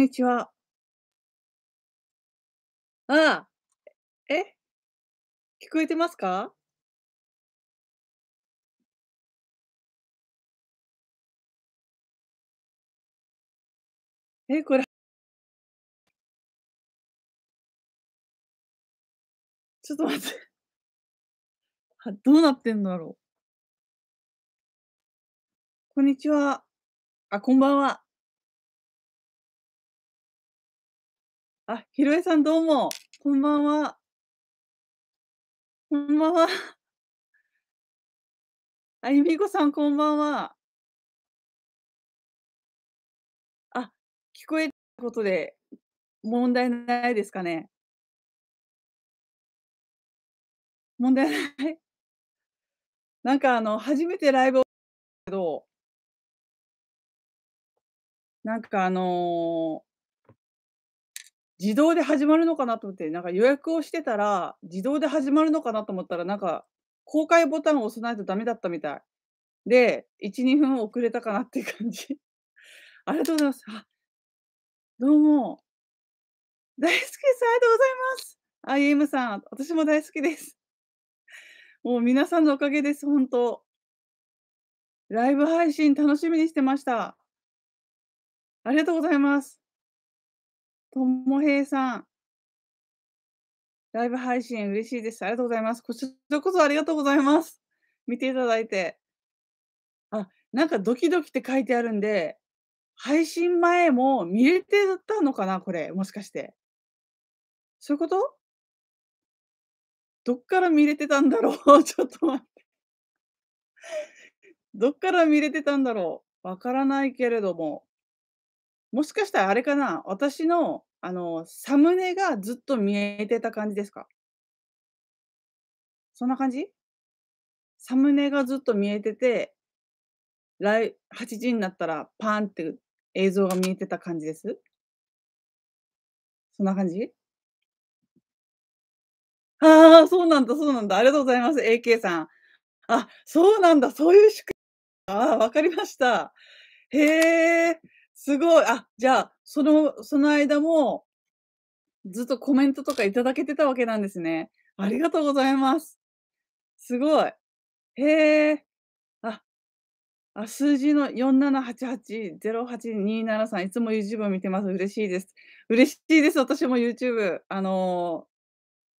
にちは。ああ、え聞こえてますかえ、これ。ちょっと待って。は、どうなってんだろう。こんにちは。あ、こんばんは。あ、ひろえさんどうも。こんばんは。こんばんは。あゆみこさんこんばんは。あ、聞こえたことで問題ないですかね。問題ない。なんかあの、初めてライブをけど、なんかあのー自動で始まるのかなと思って、なんか予約をしてたら、自動で始まるのかなと思ったら、なんか、公開ボタンを押さないとダメだったみたい。で、1、2分遅れたかなっていう感じ。ありがとうございます。あ、どうも。大好きです。ありがとうございます。あ、イエムさん、私も大好きです。もう皆さんのおかげです、本当。ライブ配信楽しみにしてました。ありがとうございます。ともへいさん。ライブ配信嬉しいです。ありがとうございます。こちらこそありがとうございます。見ていただいて。あ、なんかドキドキって書いてあるんで、配信前も見れてたのかなこれ、もしかして。そういうことどっから見れてたんだろう ちょっと待ってどっから見れてたんだろうわからないけれども。もしかしたらあれかな私の、あの、サムネがずっと見えてた感じですかそんな感じサムネがずっと見えてて、来、8時になったらパーンって映像が見えてた感じですそんな感じああ、そうなんだ、そうなんだ。ありがとうございます、AK さん。あ、そうなんだ、そういう仕組み。ああ、わかりました。へえ。すごい。あ、じゃあ、その、その間も、ずっとコメントとかいただけてたわけなんですね。ありがとうございます。すごい。へえ。あ、あ、数字の4788-08273、いつも YouTube 見てます。嬉しいです。嬉しいです。私も YouTube、あの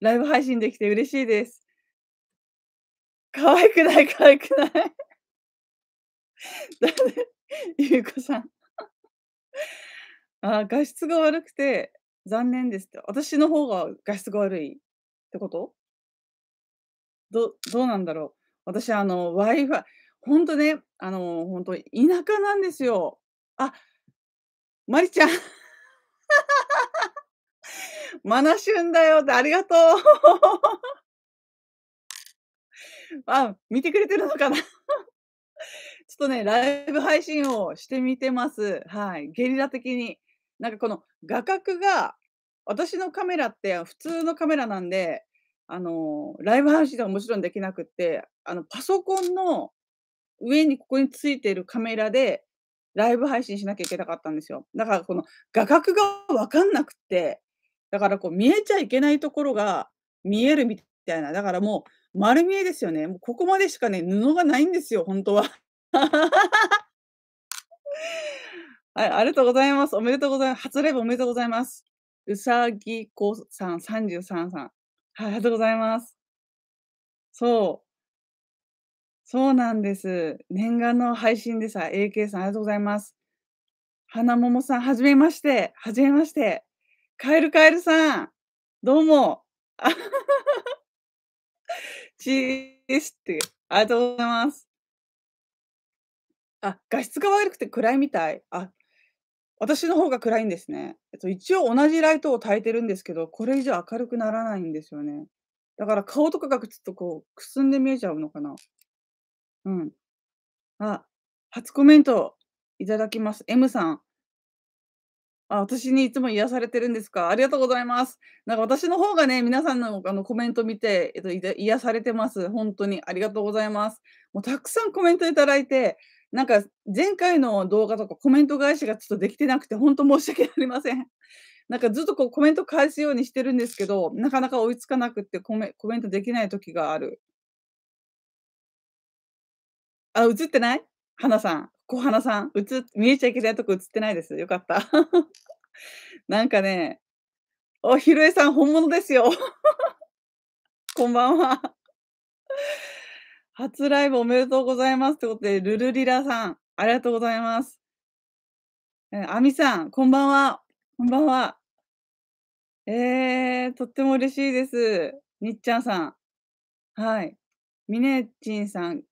ー、ライブ配信できて嬉しいです。可愛くない、可愛くない。だ ね、ゆうこさん。あ画質が悪くて残念ですって。私の方が画質が悪いってことど、どうなんだろう。私、あの、Wi-Fi、ほんとね、あの、本当田舎なんですよ。あ、まりちゃん。マナシュンだよってありがとう。あ、見てくれてるのかな ちょっとね、ライブ配信をしてみてます。はい。ゲリラ的に。なんかこの画角が、私のカメラって普通のカメラなんで、あの、ライブ配信ではもちろんできなくって、あの、パソコンの上にここについているカメラで、ライブ配信しなきゃいけなかったんですよ。だからこの画角がわかんなくて、だからこう見えちゃいけないところが見えるみたいな。だからもう丸見えですよね。もうここまでしかね、布がないんですよ、本当は。はい、ありがとうございます。おめでとうございます。初レイブおめでとうございます。うさぎこさん、33さん。はい、ありがとうございます。そう。そうなんです。念願の配信でさ、AK さん、ありがとうございます。花桃さん、はじめまして。はじめまして。カエルカエルさん、どうも。チーズって、ありがとうございます。あ、画質が悪くて暗いみたい。あ、私の方が暗いんですね。えっと、一応同じライトを焚いてるんですけど、これ以上明るくならないんですよね。だから顔とかがちょっとこう、くすんで見えちゃうのかな。うん。あ、初コメントいただきます。M さん。あ、私にいつも癒されてるんですかありがとうございます。なんか私の方がね、皆さんのあのコメント見て、えっと、癒されてます。本当にありがとうございます。もうたくさんコメントいただいて、なんか前回の動画とかコメント返しがちょっとできてなくて、本当申し訳ありません。なんかずっとこうコメント返すようにしてるんですけど、なかなか追いつかなくてコメコメントできない時がある。あ、映ってない花さん。小花さん。映、見えちゃいけないとこ映ってないです。よかった。なんかね、お、ひろえさん本物ですよ。こんばんは。初ライブおめでとうございますってことで、ルルリラさん、ありがとうございます。えー、アミさん、こんばんは。こんばんは。えー、とっても嬉しいです。みっちゃんさん。はい。みねちんさん。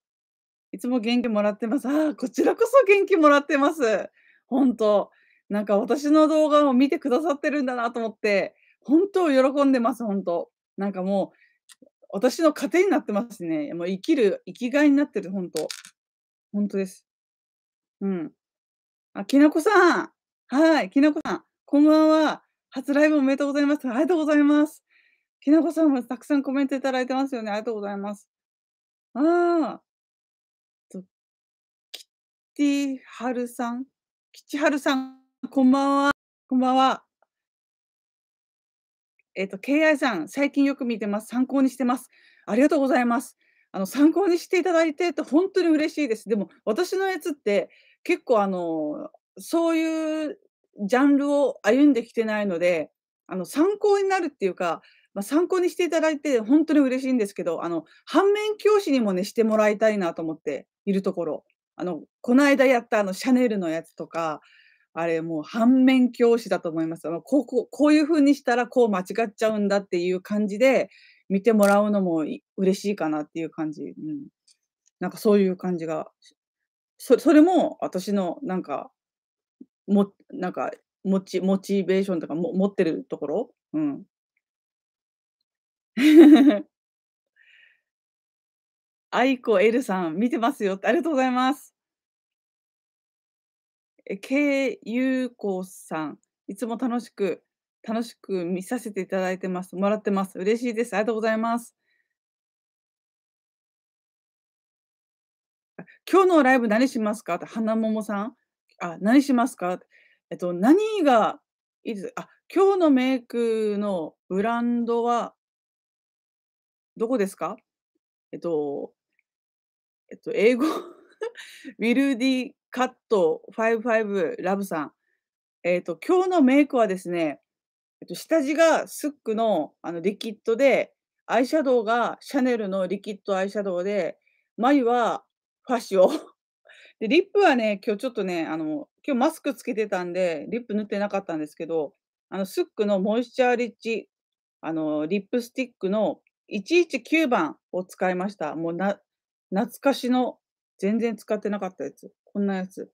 いつも元気もらってます。ああ、こちらこそ元気もらってます。本当なんか私の動画を見てくださってるんだなと思って、本当喜んでます、本当なんかもう、私の糧になってますね。もう生きる、生きがいになってる、本当本当です。うん。あ、きなこさん。はい、きなこさん。こんばんは。初ライブおめでとうございます。ありがとうございます。きなこさんもたくさんコメントいただいてますよね。ありがとうございます。ああ。と、キティハルさん。キチハルさん、こんばんは。こんばんは。えっ、ー、と、KI さん、最近よく見てます。参考にしてます。ありがとうございます。あの、参考にしていただいてって本当に嬉しいです。でも、私のやつって、結構あの、そういうジャンルを歩んできてないので、あの、参考になるっていうか、まあ、参考にしていただいて本当に嬉しいんですけど、あの、反面教師にもね、してもらいたいなと思っているところ。あの、この間やったあの、シャネルのやつとか、あれもう反面教師だと思います。こうこうこういうふうにしたらこう間違っちゃうんだっていう感じで見てもらうのも嬉しいかなっていう感じ、うん、なんかそういう感じがそそれも私のなんかもなんかモチモチベーションとかも持ってるところ、うん、あいこエルさん、見てますよありがとうございます。え、けいゆうさん、いつも楽しく、楽しく見させていただいてます。もらってます。嬉しいです。ありがとうございます。今日のライブ何しますかって、花桃さん。あ、何しますかえっと、何がいいですあ、今日のメイクのブランドは、どこですかえっと、えっと、英語ウィ ルディカット55ラブさん。えっ、ー、と、今日のメイクはですね、えっと、下地がスックのあのリキッドで、アイシャドウがシャネルのリキッドアイシャドウで、眉はファシオ。で、リップはね、今日ちょっとね、あの、今日マスクつけてたんで、リップ塗ってなかったんですけど、あの、スックのモイスチャーリッチ、あの、リップスティックの119番を使いました。もうな、懐かしの全然使ってなかったやつ。こんなやつ。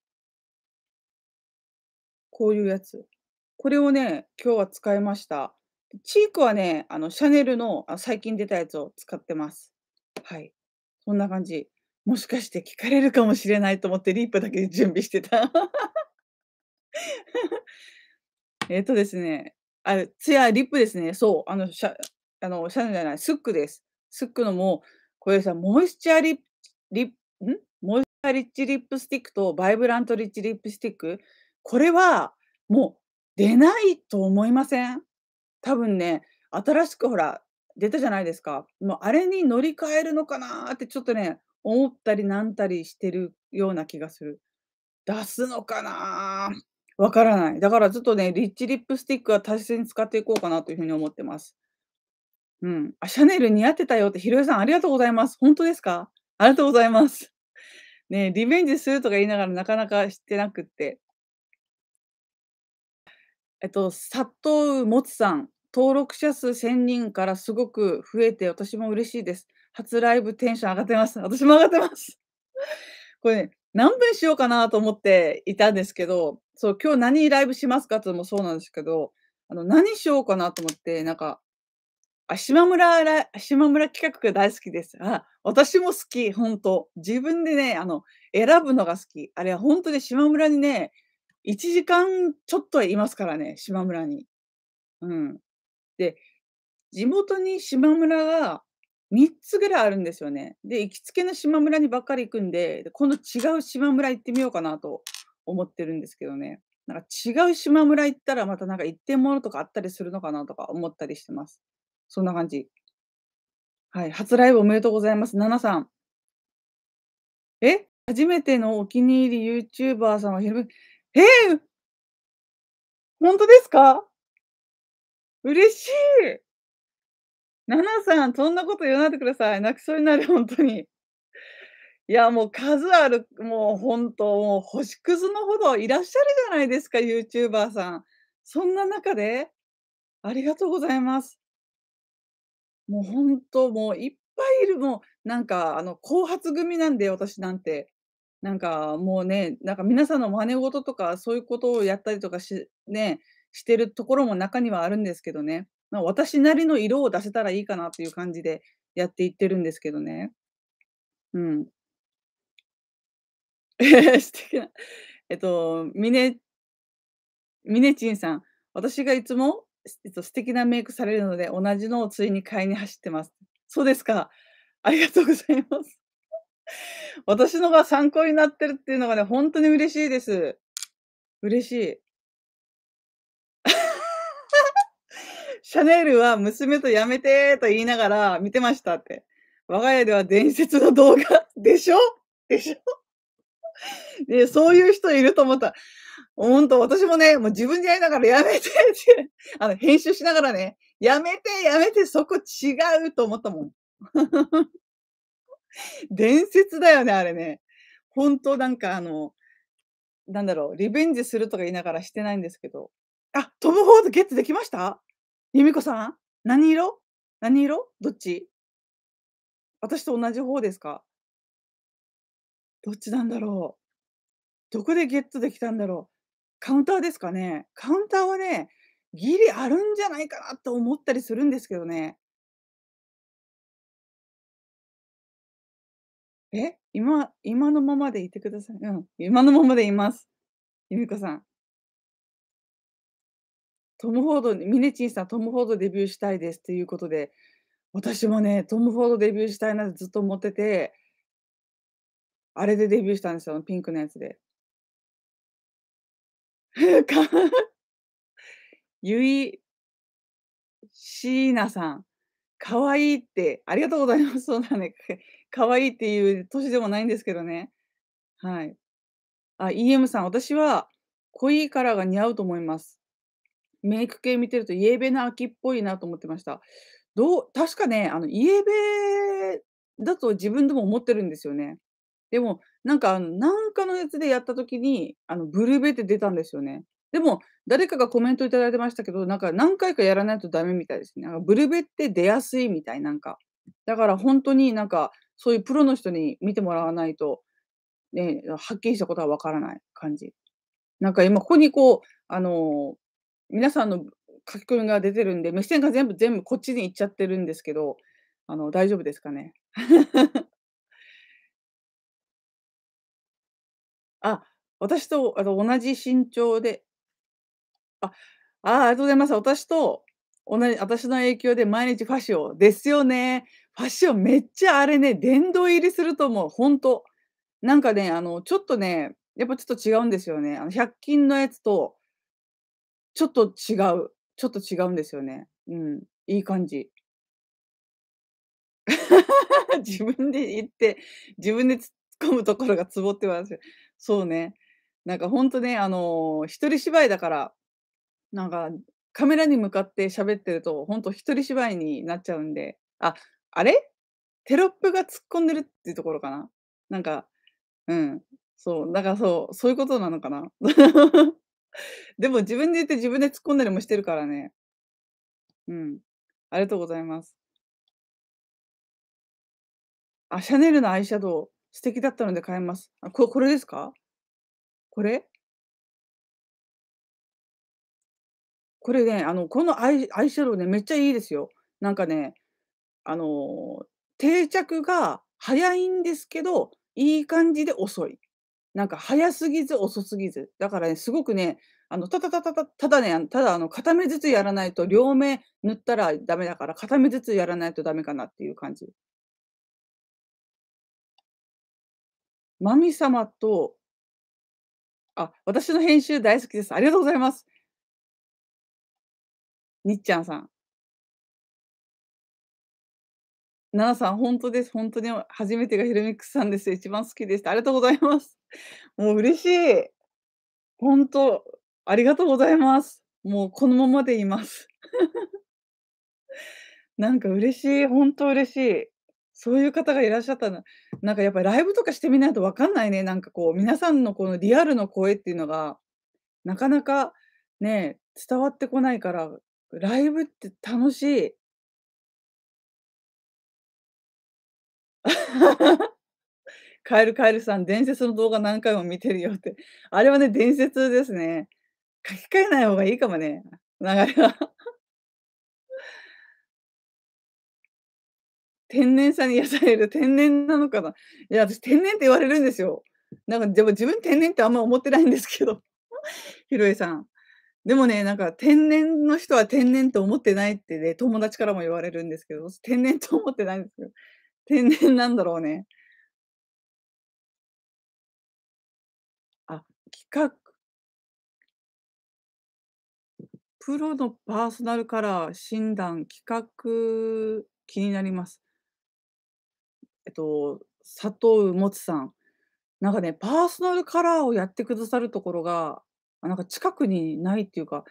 こういうやつ。これをね、今日は使いました。チークはね、あの、シャネルのあ最近出たやつを使ってます。はい。そんな感じ。もしかして聞かれるかもしれないと思ってリップだけで準備してた。えっとですね、あれ、ツヤリップですね。そう、あの、シャ、あの、シャネルじゃない、スックです。スックのもこれさ、モイスチャーリップ、リップ、んリッチリップスティックとバイブラントリッチリップスティック、これはもう出ないと思いません多分ね、新しくほら、出たじゃないですか。もうあれに乗り換えるのかなってちょっとね、思ったりなんたりしてるような気がする。出すのかなわからない。だからちょっとね、リッチリップスティックは大切に使っていこうかなというふうに思ってます。うん。あ、シャネル似合ってたよって、ひろゆさんありがとうございます。本当ですかありがとうございます。ね、リベンジするとか言いながらなかなかしてなくって。えっと、佐藤もつさん、登録者数1000人からすごく増えて、私も嬉しいです。初ライブテンション上がってます。私も上がってます。これね、何分しようかなと思っていたんですけど、そう、今日何ライブしますかってのもそうなんですけど、あの、何しようかなと思って、なんか、島村、島村企画が大好きです。あ、私も好き、本当自分でね、あの、選ぶのが好き。あれは本当に島村にね、1時間ちょっといますからね、島村に。うん。で、地元に島村が3つぐらいあるんですよね。で、行きつけの島村にばっかり行くんで、この違う島村行ってみようかなと思ってるんですけどね。なんか違う島村行ったらまたなんか行ってものとかあったりするのかなとか思ったりしてます。そんな感じ。はい。初ライブおめでとうございます。ナナさん。え初めてのお気に入り YouTuber さんはひるえー、本当ですか嬉しいナナさん、そんなこと言わないでください。泣きそうになる、本当に。いや、もう数ある、もう本当、もう星屑のほどいらっしゃるじゃないですか、YouTuber さん。そんな中で、ありがとうございます。もう本当、もういっぱいいる、もうなんかあの後発組なんで、私なんて。なんかもうね、なんか皆さんの真似事とか、そういうことをやったりとかし、ね、してるところも中にはあるんですけどね。まあ、私なりの色を出せたらいいかなっていう感じでやっていってるんですけどね。うん。素敵な。えっと、ミネ、ミネチンさん。私がいつもえっと、素敵なメイクされるので、同じのをついに買いに走ってます。そうですか。ありがとうございます。私のが参考になってるっていうのがね、本当に嬉しいです。嬉しい。シャネルは娘とやめてと言いながら見てましたって。我が家では伝説の動画でしょでしょ で、そういう人いると思った。本当、私もね、もう自分でやりながらやめてって、あの、編集しながらね、やめて、やめて、そこ違うと思ったもん。伝説だよね、あれね。本当なんかあの、なんだろう、リベンジするとか言いながらしてないんですけど。あ、トム・フォードゲットできました由美子さん何色何色どっち私と同じ方ですかどっちなんだろうどこでゲットできたんだろうカウンターですかね。カウンターはね、ギリあるんじゃないかなと思ったりするんですけどね。え今、今のままでいてください。うん。今のままでいます。由美子さん。トム・フォード、ミネチンさん、トム・フォードデビューしたいですということで、私もね、トム・フォードデビューしたいなってずっと思ってて、あれでデビューしたんですよ、ピンクのやつで。ゆい、しーなさん、かわいいって、ありがとうございます。そうだね。かわいいっていう年でもないんですけどね。はい。あ、EM さん、私は濃いカラーが似合うと思います。メイク系見てるとイエベな秋っぽいなと思ってました。どう、確かね、あの、イエベだと自分でも思ってるんですよね。でも、なんかあの、なんかのやつでやった時に、あの、ブルベって出たんですよね。でも、誰かがコメントいただいてましたけど、なんか何回かやらないとダメみたいですね。なんかブルベって出やすいみたい、なんか。だから本当になんか、そういうプロの人に見てもらわないと、ね、はっきりしたことはわからない感じ。なんか今、ここにこう、あのー、皆さんの書き込みが出てるんで、目線が全部、全部こっちに行っちゃってるんですけど、あの、大丈夫ですかね。あ、私とあの同じ身長で、あ、ああ、りがとうございます。私と同じ、私の影響で毎日ファッションですよね。ファッションめっちゃあれね、殿堂入りすると思う。本当なんかね、あの、ちょっとね、やっぱちょっと違うんですよね。あの、100均のやつと、ちょっと違う。ちょっと違うんですよね。うん。いい感じ。自分で言って、自分で突っ込むところがツボってますそうね。なんか本当ね、あのー一人芝居だから、なんかカメラに向かって喋ってると、本当一人芝居になっちゃうんで、あ、あれテロップが突っ込んでるっていうところかな。なんか、うん。そう、だからそう、そういうことなのかな。でも自分で言って自分で突っ込んだりもしてるからね。うん。ありがとうございます。あ、シャネルのアイシャドウ。素敵だったので買います。あ、ここれですかこれこれね、あの、このアイアイシャドウね、めっちゃいいですよ。なんかね、あの、定着が早いんですけど、いい感じで遅い。なんか早すぎず遅すぎず。だからね、すごくね、あの、ただただたただね、ただあの、片目ずつやらないと、両目塗ったらダメだから、片目ずつやらないとダメかなっていう感じ。マミ様と、あ、私の編集大好きです。ありがとうございます。にっちゃんさん。ななさん、本当です。本当に初めてがヒルミックスさんです。一番好きです。ありがとうございます。もう嬉しい。本当、ありがとうございます。もうこのままでいます。なんか嬉しい。本当嬉しい。そういう方がいらっしゃったの。なんかやっぱりライブとかしてみないとわかんないね。なんかこう、皆さんのこのリアルの声っていうのが、なかなかね、伝わってこないから、ライブって楽しい。カエルカエルさん、伝説の動画何回も見てるよって。あれはね、伝説ですね。書き換えない方がいいかもね。流れは。天然さに癒される天然なのかないや私天然って言われるんですよなんかでも自分天然ってあんま思ってないんですけど ひろえさんでもねなんか天然の人は天然と思ってないってね友達からも言われるんですけど天然と思ってないんですけど天然なんだろうねあ企画プロのパーソナルカラー診断、企画、気になります。と、佐藤もつさん。なんかね、パーソナルカラーをやってくださるところが、なんか近くにないっていうか、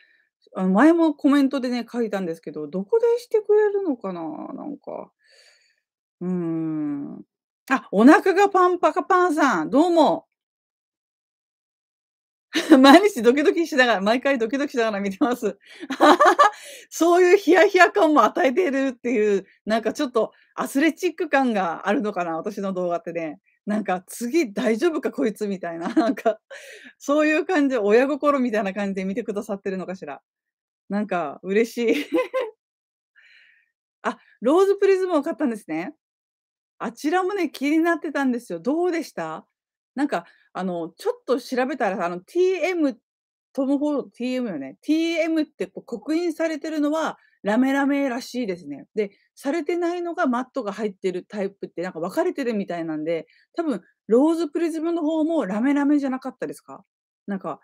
あの前もコメントでね、書いたんですけど、どこでしてくれるのかななんか。うーん。あ、お腹がパンパカパンさん、どうも。毎日ドキドキしながら、毎回ドキドキしながら見てます。そういうヒヤヒヤ感も与えているっていう、なんかちょっとアスレチック感があるのかな、私の動画ってね。なんか次大丈夫かこいつみたいな、なんかそういう感じ、親心みたいな感じで見てくださってるのかしら。なんか嬉しいあ、ローズプリズムを買ったんですね。あちらもね、気になってたんですよ。どうでしたなんかあの、ちょっと調べたらあの、TM、トム・フォード、TM よね。TM ってこう刻印されてるのは、ラメラメらしいですね。で、されてないのがマットが入ってるタイプってなんか分かれてるみたいなんで、多分、ローズプリズムの方もラメラメじゃなかったですかなんか、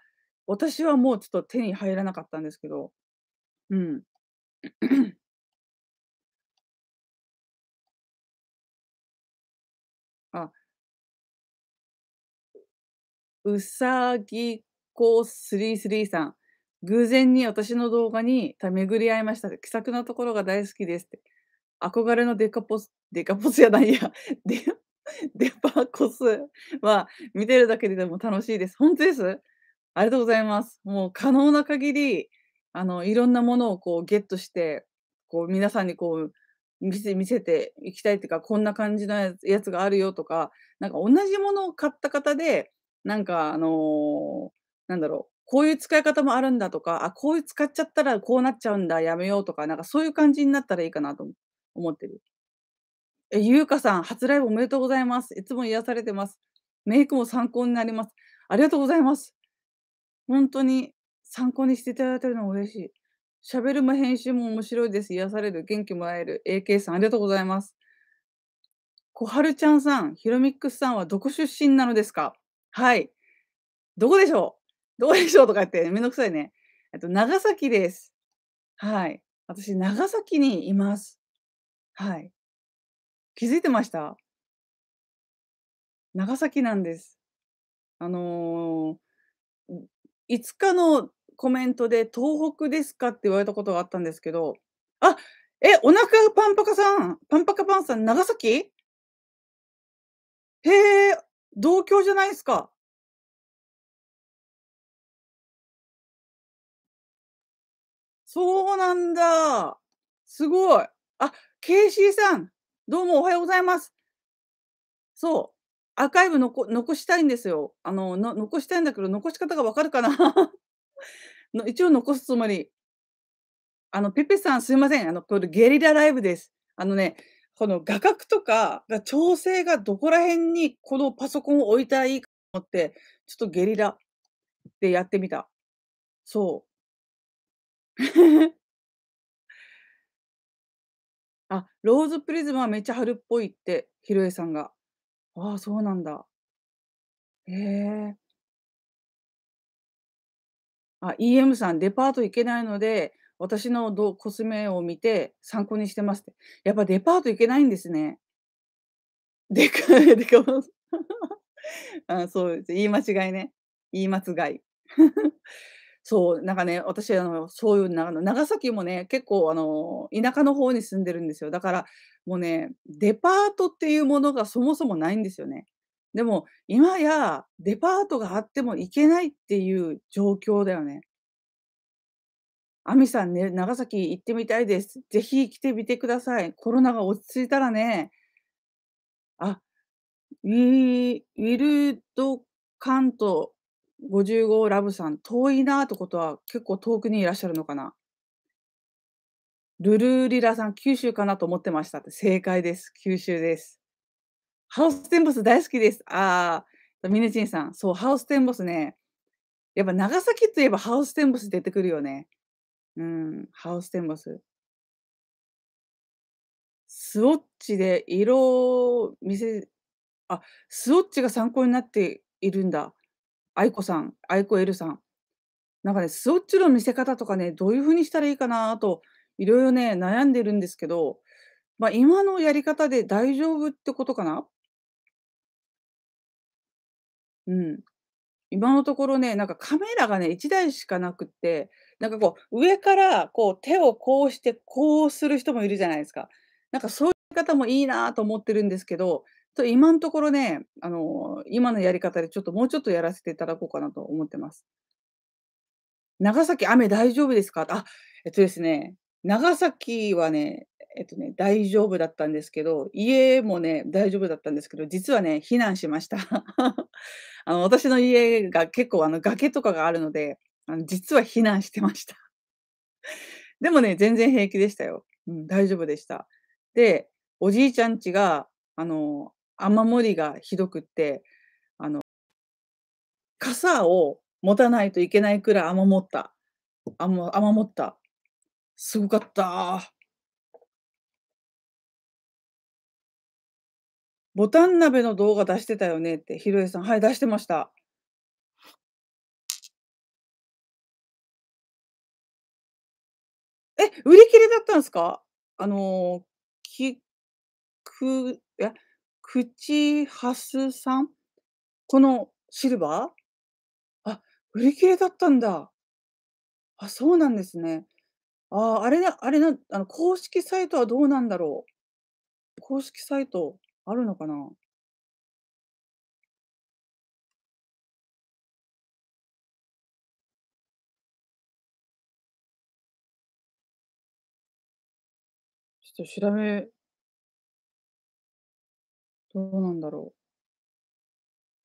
私はもうちょっと手に入らなかったんですけど、うん。うさぎこ333さん。偶然に私の動画に巡り合いました。気さくなところが大好きですって。憧れのデカポス、デカポスやないや。デ、デパコスは見てるだけでも楽しいです。本当ですありがとうございます。もう可能な限り、あの、いろんなものをこうゲットして、こう皆さんにこう見せ見せていきたいっていうか、こんな感じのやつがあるよとか、なんか同じものを買った方で、なんかあのなんだろう、こういう使い方もあるんだとか、あ、こういう使っちゃったらこうなっちゃうんだ、やめようとか、なんかそういう感じになったらいいかなと思ってる。え、ゆうかさん、初ライブおめでとうございます。いつも癒されてます。メイクも参考になります。ありがとうございます。本当に参考にしていただいてるの嬉しい。喋るも編集も面白いです。癒される。元気もらえる。AK さん、ありがとうございます。小春ちゃんさん、ひろみックスさんはどこ出身なのですかはい。どこでしょう どこでしょうとか言ってめんどくさいね。えっと、長崎です。はい。私、長崎にいます。はい。気づいてました長崎なんです。あのー、5日のコメントで東北ですかって言われたことがあったんですけど、あ、え、お腹パンパカさん、パンパカパンさん、長崎へえ、同居じゃないですか。そうなんだ。すごい。あ、ケイシーさん、どうもおはようございます。そう。アーカイブのこ残したいんですよ。あのの、残したいんだけど、残し方がわかるかな の一応残すつもり。あの、ペペさんすいません。あの、これゲリラライブです。あのね、この画角とかが調整がどこら辺にこのパソコンを置いたらいいかと思って、ちょっとゲリラでやってみた。そう。あ、ローズプリズムはめっちゃ春っぽいって、ひろえさんが。ああ、そうなんだ。ええ。あ、EM さん、デパート行けないので、私のどコスメを見て参考にしてますって。やっぱデパート行けないんですね。でか、い、でか、あそうです。言い間違いね。言い間違い。そう、なんかね、私、あの、そういう長長崎もね、結構、あの、田舎の方に住んでるんですよ。だから、もうね、デパートっていうものがそもそもないんですよね。でも、今や、デパートがあっても行けないっていう状況だよね。あみさんね、長崎行ってみたいです。ぜひ来てみてください。コロナが落ち着いたらね、あ、ウィウィルドカント55ラブさん、遠いなってことは結構遠くにいらっしゃるのかな。ルルリラさん、九州かなと思ってましたって。正解です。九州です。ハウステンボス大好きです。ああ、ミネチンさん、そう、ハウステンボスね。やっぱ長崎といえばハウステンボス出てくるよね。うん、ハウステンボス。スウォッチで色を見せ、あ、スウォッチが参考になっているんだ。愛子さん、愛子エルさん。なんかね、スウォッチの見せ方とかね、どういうふうにしたらいいかなと、いろいろね、悩んでるんですけど、まあ、今のやり方で大丈夫ってことかなうん。今のところね、なんかカメラがね、1台しかなくって、なんかこう、上からこう手をこうして、こうする人もいるじゃないですか。なんかそういう方もいいなと思ってるんですけど、と今のところね、あのー、今のやり方でちょっともうちょっとやらせていただこうかなと思ってます。長崎、雨大丈夫ですかあ、えっとですね、長崎はね、えっとね、大丈夫だったんですけど、家もね、大丈夫だったんですけど、実はね、避難しました。あの私の家が結構あの崖とかがあるので、あの実は避難してました。でもね、全然平気でしたよ。うん、大丈夫でした。で、おじいちゃん家が、あの、雨漏りがひどくって、あの、傘を持たないといけないくらい雨漏った。雨漏った。すごかった。ボタン鍋の動画出してたよねって、ひろえさん、はい、出してました。え、売り切れだったんですかあの、き、く、え、くちはすさんこのシルバーあ、売り切れだったんだ。あ、そうなんですね。ああ、あれな、あれな、あの、公式サイトはどうなんだろう。公式サイト。あるのかなちょっと調べ、どうなんだろう。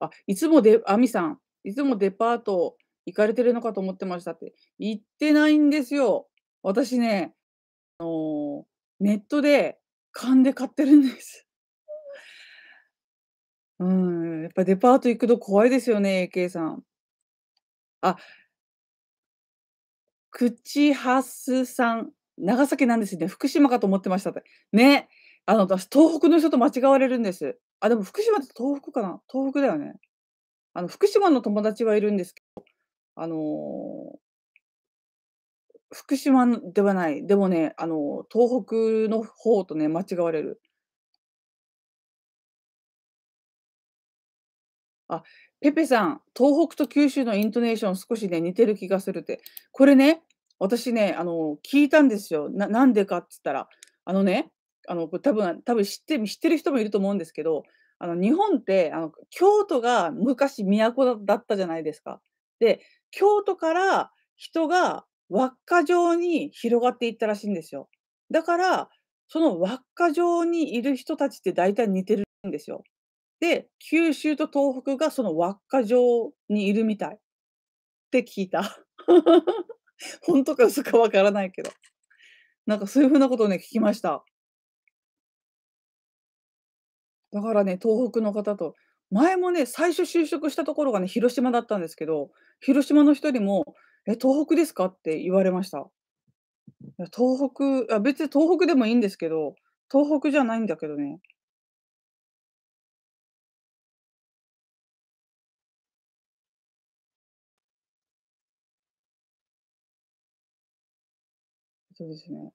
あ、いつもで、あみさん、いつもデパート行かれてるのかと思ってましたって。行ってないんですよ。私ね、あのーネットで勘で買ってるんです。うん、やっぱデパート行くの怖いですよね、AK さん。あ。くちはすさん、長崎なんですね。福島かと思ってましたって。ね、あの、私、東北の人と間違われるんです。あ、でも福島って東北かな？東北だよね。あの、福島の友達はいるんですけど、あの福島ではない、でもね、あの、東北の方とね、間違われる。あ、ペペさん、東北と九州のイントネーション少しね、似てる気がするって。これね、私ね、あの、聞いたんですよ。な、なんでかっつったら、あのね、あの、多分、多分知って、知ってる人もいると思うんですけど、あの、日本って、あの、京都が昔都だったじゃないですか。で、京都から人が輪っか状に広がっていったらしいんですよ。だから、その輪っか状にいる人たちって大体似てるんですよ。で、九州と東北がその輪っか状にいるみたいって聞いた。本当か嘘かわからないけど。なんかそういうふうなことをね、聞きました。だからね、東北の方と、前もね、最初就職したところがね、広島だったんですけど、広島の人にも、え、東北ですかって言われました。東北あ、別に東北でもいいんですけど、東北じゃないんだけどね、そうですね。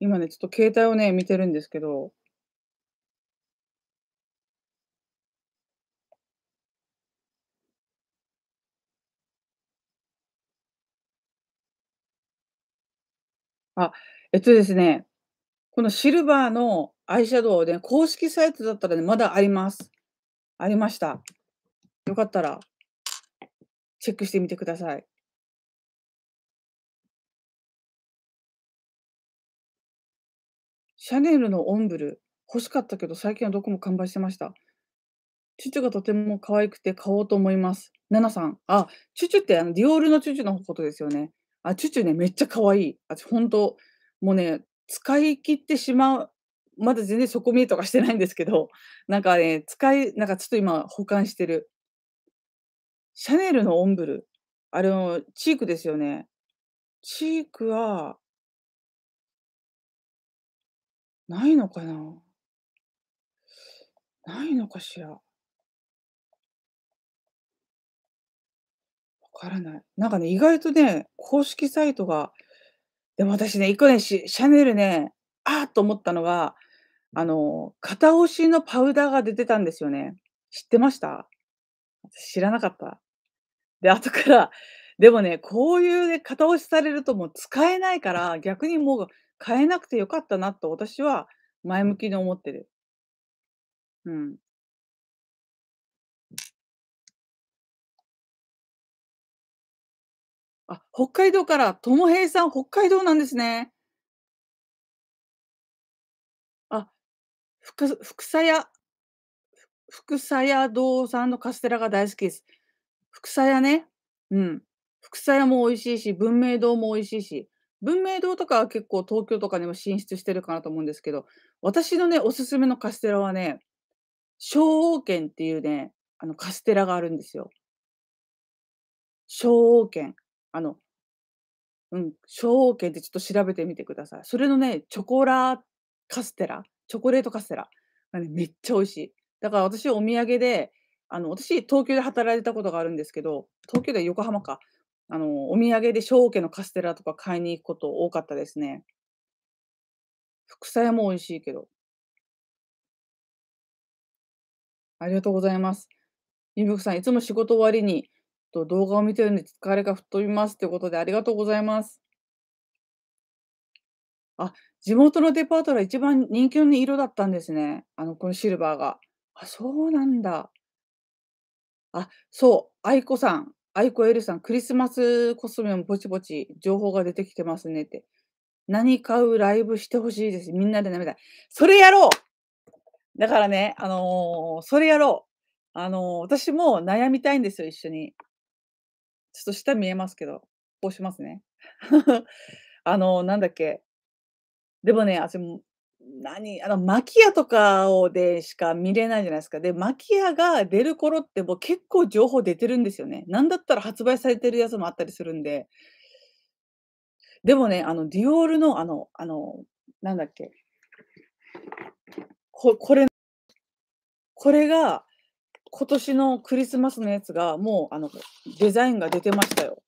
今ね、ちょっと携帯をね、見てるんですけど。あ、えっとですね、このシルバーのアイシャドウで、公式サイトだったらね、まだあります。ありました。よかったらチェックしてみてください。シャネルのオンブル、欲しかったけど最近はどこも完売してました。チュチュがとても可愛くて買おうと思います。ナナさん、あ、チュチュってあのディオールのチュチュのことですよね。あ、チュチュね、めっちゃ可愛い。私、本当もうね、使い切ってしまう。まだ全然底見えとかしてないんですけど、なんかね、使い、なんかちょっと今保管してる。シャネルのオンブル。あれの、チークですよね。チークは、ないのかなないのかしらわからない。なんかね、意外とね、公式サイトが、でも私ね、一個ね、シャネルね、ああと思ったのが、あの、片押しのパウダーが出てたんですよね。知ってました知らなかった。で、後から、でもね、こういうね、型押しされるともう使えないから、逆にもう変えなくてよかったなと私は前向きに思ってる。うん。あ、北海道から、ともへいさん、北海道なんですね。あ、ふく、ふくさや、ふくさや堂さんのカステラが大好きです。福祉屋ね。うん。福祉屋も美味しいし、文明堂も美味しいし、文明堂とかは結構東京とかにも進出してるかなと思うんですけど、私のね、おすすめのカステラはね、小王軒っていうね、あのカステラがあるんですよ。昭王軒。あの、うん、小王軒ってちょっと調べてみてください。それのね、チョコラカステラ、チョコレートカステラがね、めっちゃ美味しい。だから私お土産で、あの私、東京で働いたことがあるんですけど、東京で横浜か、あのお土産で小家のカステラとか買いに行くこと多かったですね。副菜も美味しいけど。ありがとうございます。ゆみさん、いつも仕事終わりにと動画を見てるんで疲れが吹っ飛びますということでありがとうございます。あ、地元のデパートが一番人気の色だったんですね。あの、このシルバーが。あ、そうなんだ。あ、そう、愛子さん、愛子エルさん、クリスマスコスメもぼちぼち情報が出てきてますねって。何買うライブしてほしいです。みんなでたい。それやろうだからね、あのー、それやろう。あのー、私も悩みたいんですよ、一緒に。ちょっと下見えますけど、こうしますね。あのー、なんだっけ。でもね、私も何あの、マキアとかをでしか見れないじゃないですか。で、マキアが出る頃ってもう結構情報出てるんですよね。なんだったら発売されてるやつもあったりするんで。でもね、あの、ディオールの、あの、あの、なんだっけ。ここれ、これが、今年のクリスマスのやつが、もう、あの、デザインが出てましたよ。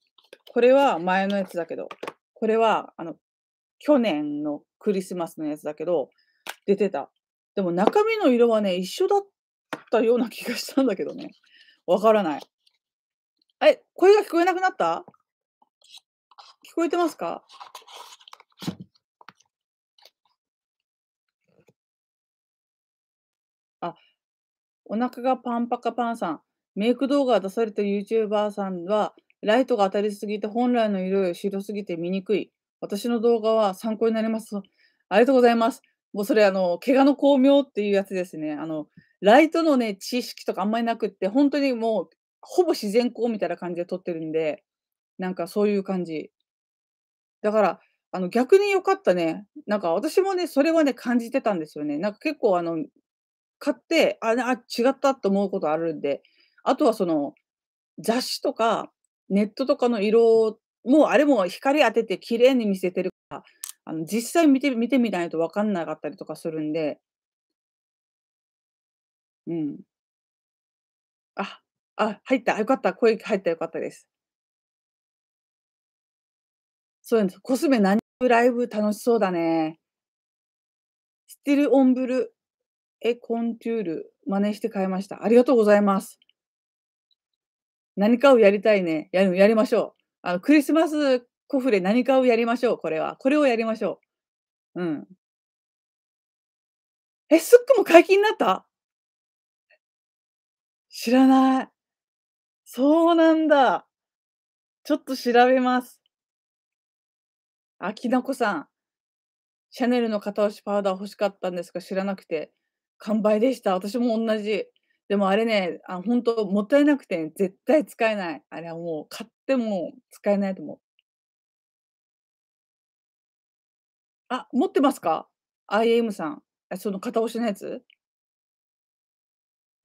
これは前のやつだけど、これは、あの、去年のクリスマスのやつだけど、出てた。でも中身の色はね、一緒だったような気がしたんだけどね。わからない。え、声が聞こえなくなった聞こえてますかあ、お腹がパンパカパンさん。メイク動画出された YouTuber さんは、ライトが当たりすぎて本来の色より白すぎて見にくい。私の動画は参考になります。ありがとうございます。もうそれ、あの、怪我の巧妙っていうやつですね。あの、ライトのね、知識とかあんまりなくって、本当にもう、ほぼ自然光みたいな感じで撮ってるんで、なんかそういう感じ。だから、あの、逆に良かったね。なんか私もね、それはね、感じてたんですよね。なんか結構、あの、買って、あ、あ違ったと思うことあるんで、あとはその、雑誌とか、ネットとかの色もうあれも光当てて綺麗に見せてるから、あの実際見て見てみないと分かんなかったりとかするんで。うん。あ、あ、入った。よかった。声入ったよかったです。そうなんです。コスメ何ライブ楽しそうだね。スティルオンブルエコンチュール真似して買いました。ありがとうございます。何かをやりたいね。やるやりましょう。あのクリスマスコフレ何かをやりましょう、これは。これをやりましょう。うん。え、スックも解禁になった知らない。そうなんだ。ちょっと調べます。あ、きなこさん。シャネルの片押しパウダー欲しかったんですが知らなくて、完売でした。私も同じ。でもあれね、あ、本当もったいなくて絶対使えない。あれはもう買っても使えないと思う。あ、持ってますか？IM さん。え、その片押しのやつ？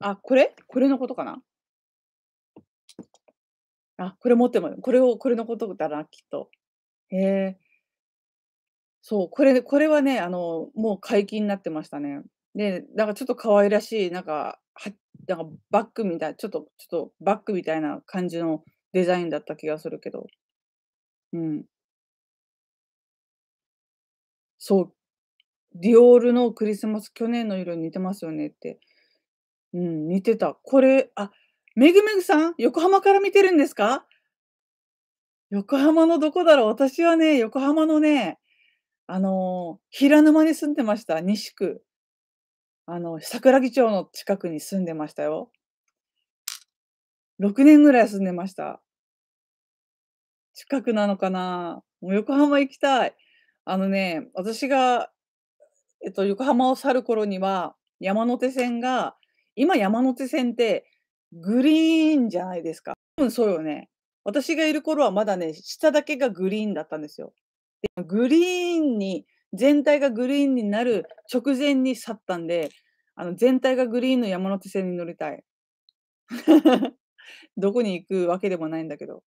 あ、これ？これのことかな？あ、これ持ってもこれをこれのことだな、きっと。へえ。そう、これこれはね、あの、もう解禁になってましたね。で、なんかちょっと可愛らしい、なんか、はなんかバッグみたい、ちょっと、ちょっとバッグみたいな感じのデザインだった気がするけど。うん。そう。ディオールのクリスマス、去年の色に似てますよねって。うん、似てた。これ、あ、めぐめぐさん、横浜から見てるんですか横浜のどこだろう私はね、横浜のね、あのー、平沼に住んでました、西区。あの、桜木町の近くに住んでましたよ。6年ぐらい住んでました。近くなのかなもう横浜行きたい。あのね、私が、えっと、横浜を去る頃には、山手線が、今山手線ってグリーンじゃないですか。多分そうよね。私がいる頃はまだね、下だけがグリーンだったんですよ。でグリーンに全体がグリーンになる直前に去ったんで、あの全体がグリーンの山手線に乗りたい。どこに行くわけでもないんだけど。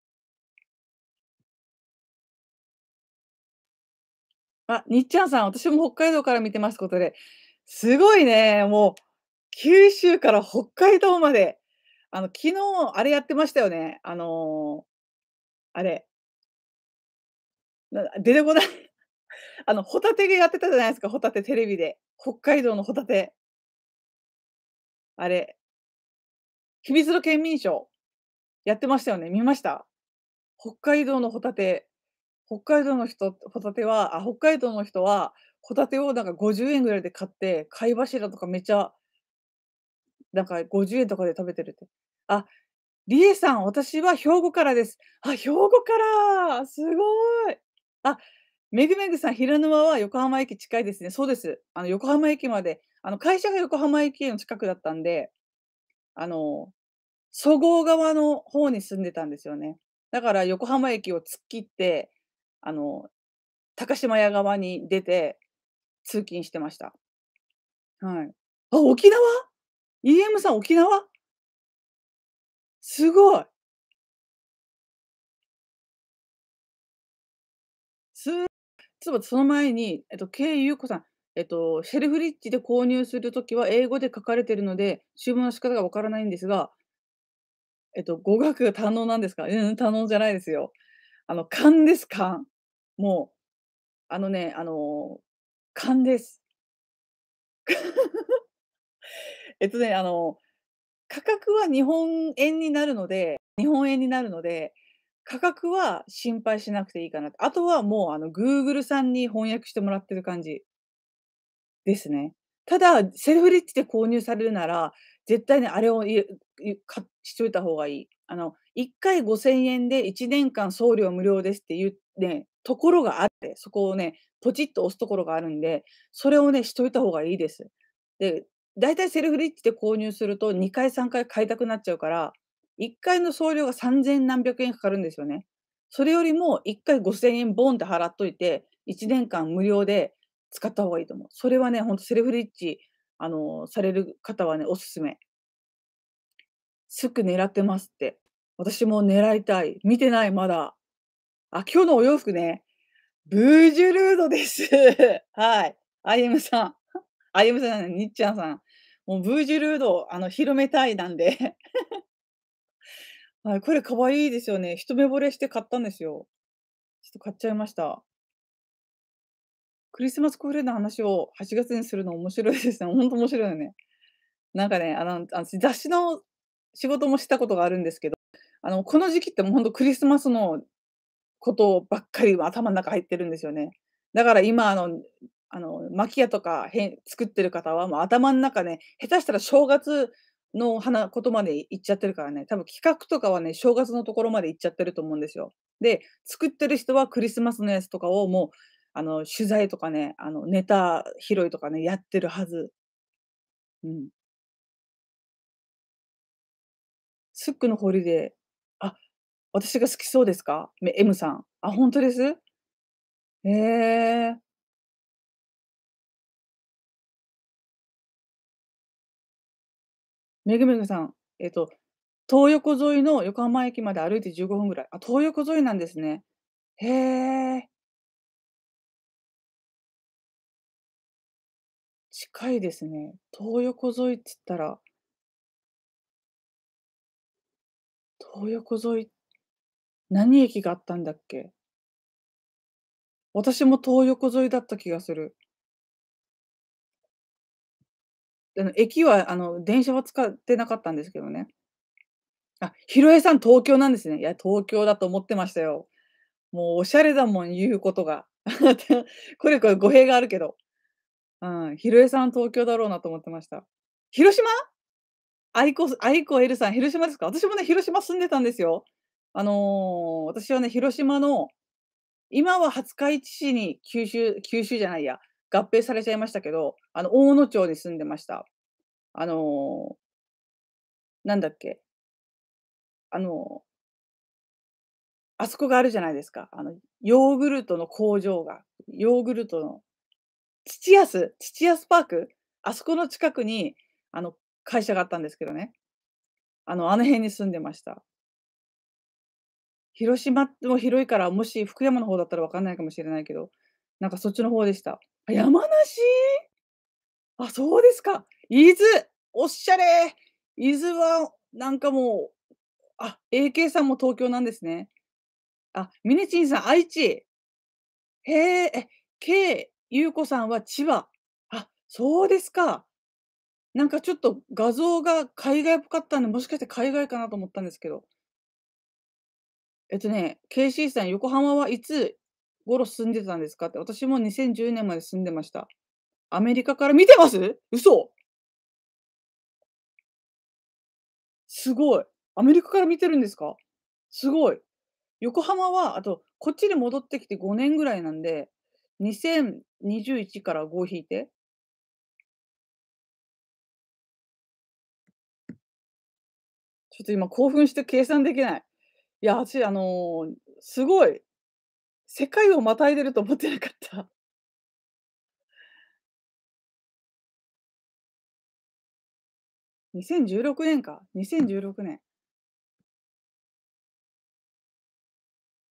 あ、にっちゃんさん、私も北海道から見てます。ことで、すごいね、もう、九州から北海道まで、あの、昨日、あれやってましたよね。あのー、あれ。出てこない あの、ホタテやってたじゃないですか、ホタテテレビで。北海道のホタテ。あれ。秘密の県民賞。やってましたよね。見ました北海道のホタテ。北海道の人、ホタテは、あ、北海道の人は、ホタテをなんか50円ぐらいで買って、貝柱とかめちゃ、なんか50円とかで食べてるって。あ、りえさん、私は兵庫からです。あ、兵庫からすごいあ、めぐめぐさん、平沼は横浜駅近いですね。そうです。あの、横浜駅まで、あの、会社が横浜駅の近くだったんで、あの、そごう側の方に住んでたんですよね。だから横浜駅を突っ切って、あの、高島屋側に出て通勤してました。はい。あ、沖縄 ?EM さん沖縄すごい。すそその前に、えっと、K ゆうこさん、えっと、ェルフリッジで購入するときは英語で書かれているので、注文の仕方がわからないんですが、えっと、語学が堪能なんですかうん、堪能じゃないですよ。あの、勘です、勘。もう、あのね、あの勘です。えっとね、あの、価格は日本円になるので、日本円になるので、価格は心配しなくていいかなあとはもう、あの、Google さんに翻訳してもらってる感じですね。ただ、セルフレッジで購入されるなら、絶対にあれをいいしといた方がいい。あの、1回5000円で1年間送料無料ですっていうね、ところがあって、そこをね、ポチッと押すところがあるんで、それをね、しといた方がいいです。で、大体セルフレッジで購入すると2回3回買いたくなっちゃうから、1回の送料が3000何百円かかるんですよね。それよりも1回5000円ボンって払っといて、1年間無料で使った方がいいと思う。それはね、ほんとセルフリッチ、あの、される方はね、おすすめ。すぐ狙ってますって。私も狙いたい。見てない、まだ。あ、今日のお洋服ね。ブージュルードです。はい。エムさん。エムさん、にっちゃんさん。もうブージュルード、あの、広めたいなんではい、これかわいいですよね。一目惚れして買ったんですよ。ちょっと買っちゃいました。クリスマスコフレの話を8月にするの面白いですね。ほんと面白いよね。なんかね、あの、あの雑誌の仕事もしたことがあるんですけど、あの、この時期ってもうほんとクリスマスのことばっかり頭の中入ってるんですよね。だから今、あの、あの、マキとかへん作ってる方はもう頭の中ね、下手したら正月の花ことまで行っちゃってるからね、多分企画とかはね、正月のところまで行っちゃってると思うんですよ。で、作ってる人はクリスマスのやつとかをもう、あの、取材とかね、あの、ネタ拾いとかね、やってるはず。うん。スックのホリデー。あ、私が好きそうですかめ ?M さん。あ、本当ですええーめぐめぐさん、えっ、と、東横沿いの横浜駅まで歩いて15分ぐらい。あ、東横沿いなんですね。へえ。近いですね。東横沿いって言ったら、東横沿い、何駅があったんだっけ私も東横沿いだった気がする。あの駅はあの電車は使ってなかったんですけどね。あ、ひろえさん東京なんですね。いや、東京だと思ってましたよ。もうおしゃれだもん、言うことが。これこれ語弊があるけど。うん、ひろえさん東京だろうなと思ってました。広島愛子、愛子エルさん、広島ですか私もね、広島住んでたんですよ。あのー、私はね、広島の、今は廿日市市に九州、九州じゃないや、合併されちゃいましたけど、あの、大野町に住んでました。あのー、なんだっけ。あのー、あそこがあるじゃないですか。あの、ヨーグルトの工場が、ヨーグルトの、土安、土安パークあそこの近くに、あの、会社があったんですけどね。あの、あの辺に住んでました。広島も広いから、もし福山の方だったらわかんないかもしれないけど、なんかそっちの方でした。山梨あ、そうですか。伊豆、おっしゃれ。伊豆は、なんかもう、あ、AK さんも東京なんですね。あ、ミネチンさん、愛知。へえ、え、K、ゆうこさんは千葉。あ、そうですか。なんかちょっと画像が海外っぽかったんで、もしかして海外かなと思ったんですけど。えっとね、KC さん、横浜はいつ頃住んでたんですかって、私も2010年まで住んでました。アメリカから見てます嘘すごい。アメリカから見てるんですかすごい。横浜は、あと、こっちに戻ってきて5年ぐらいなんで、2021から5引いて。ちょっと今興奮して計算できない。いや、私、あのー、すごい。世界をまたいでると思ってなかった。2016年か。2016年。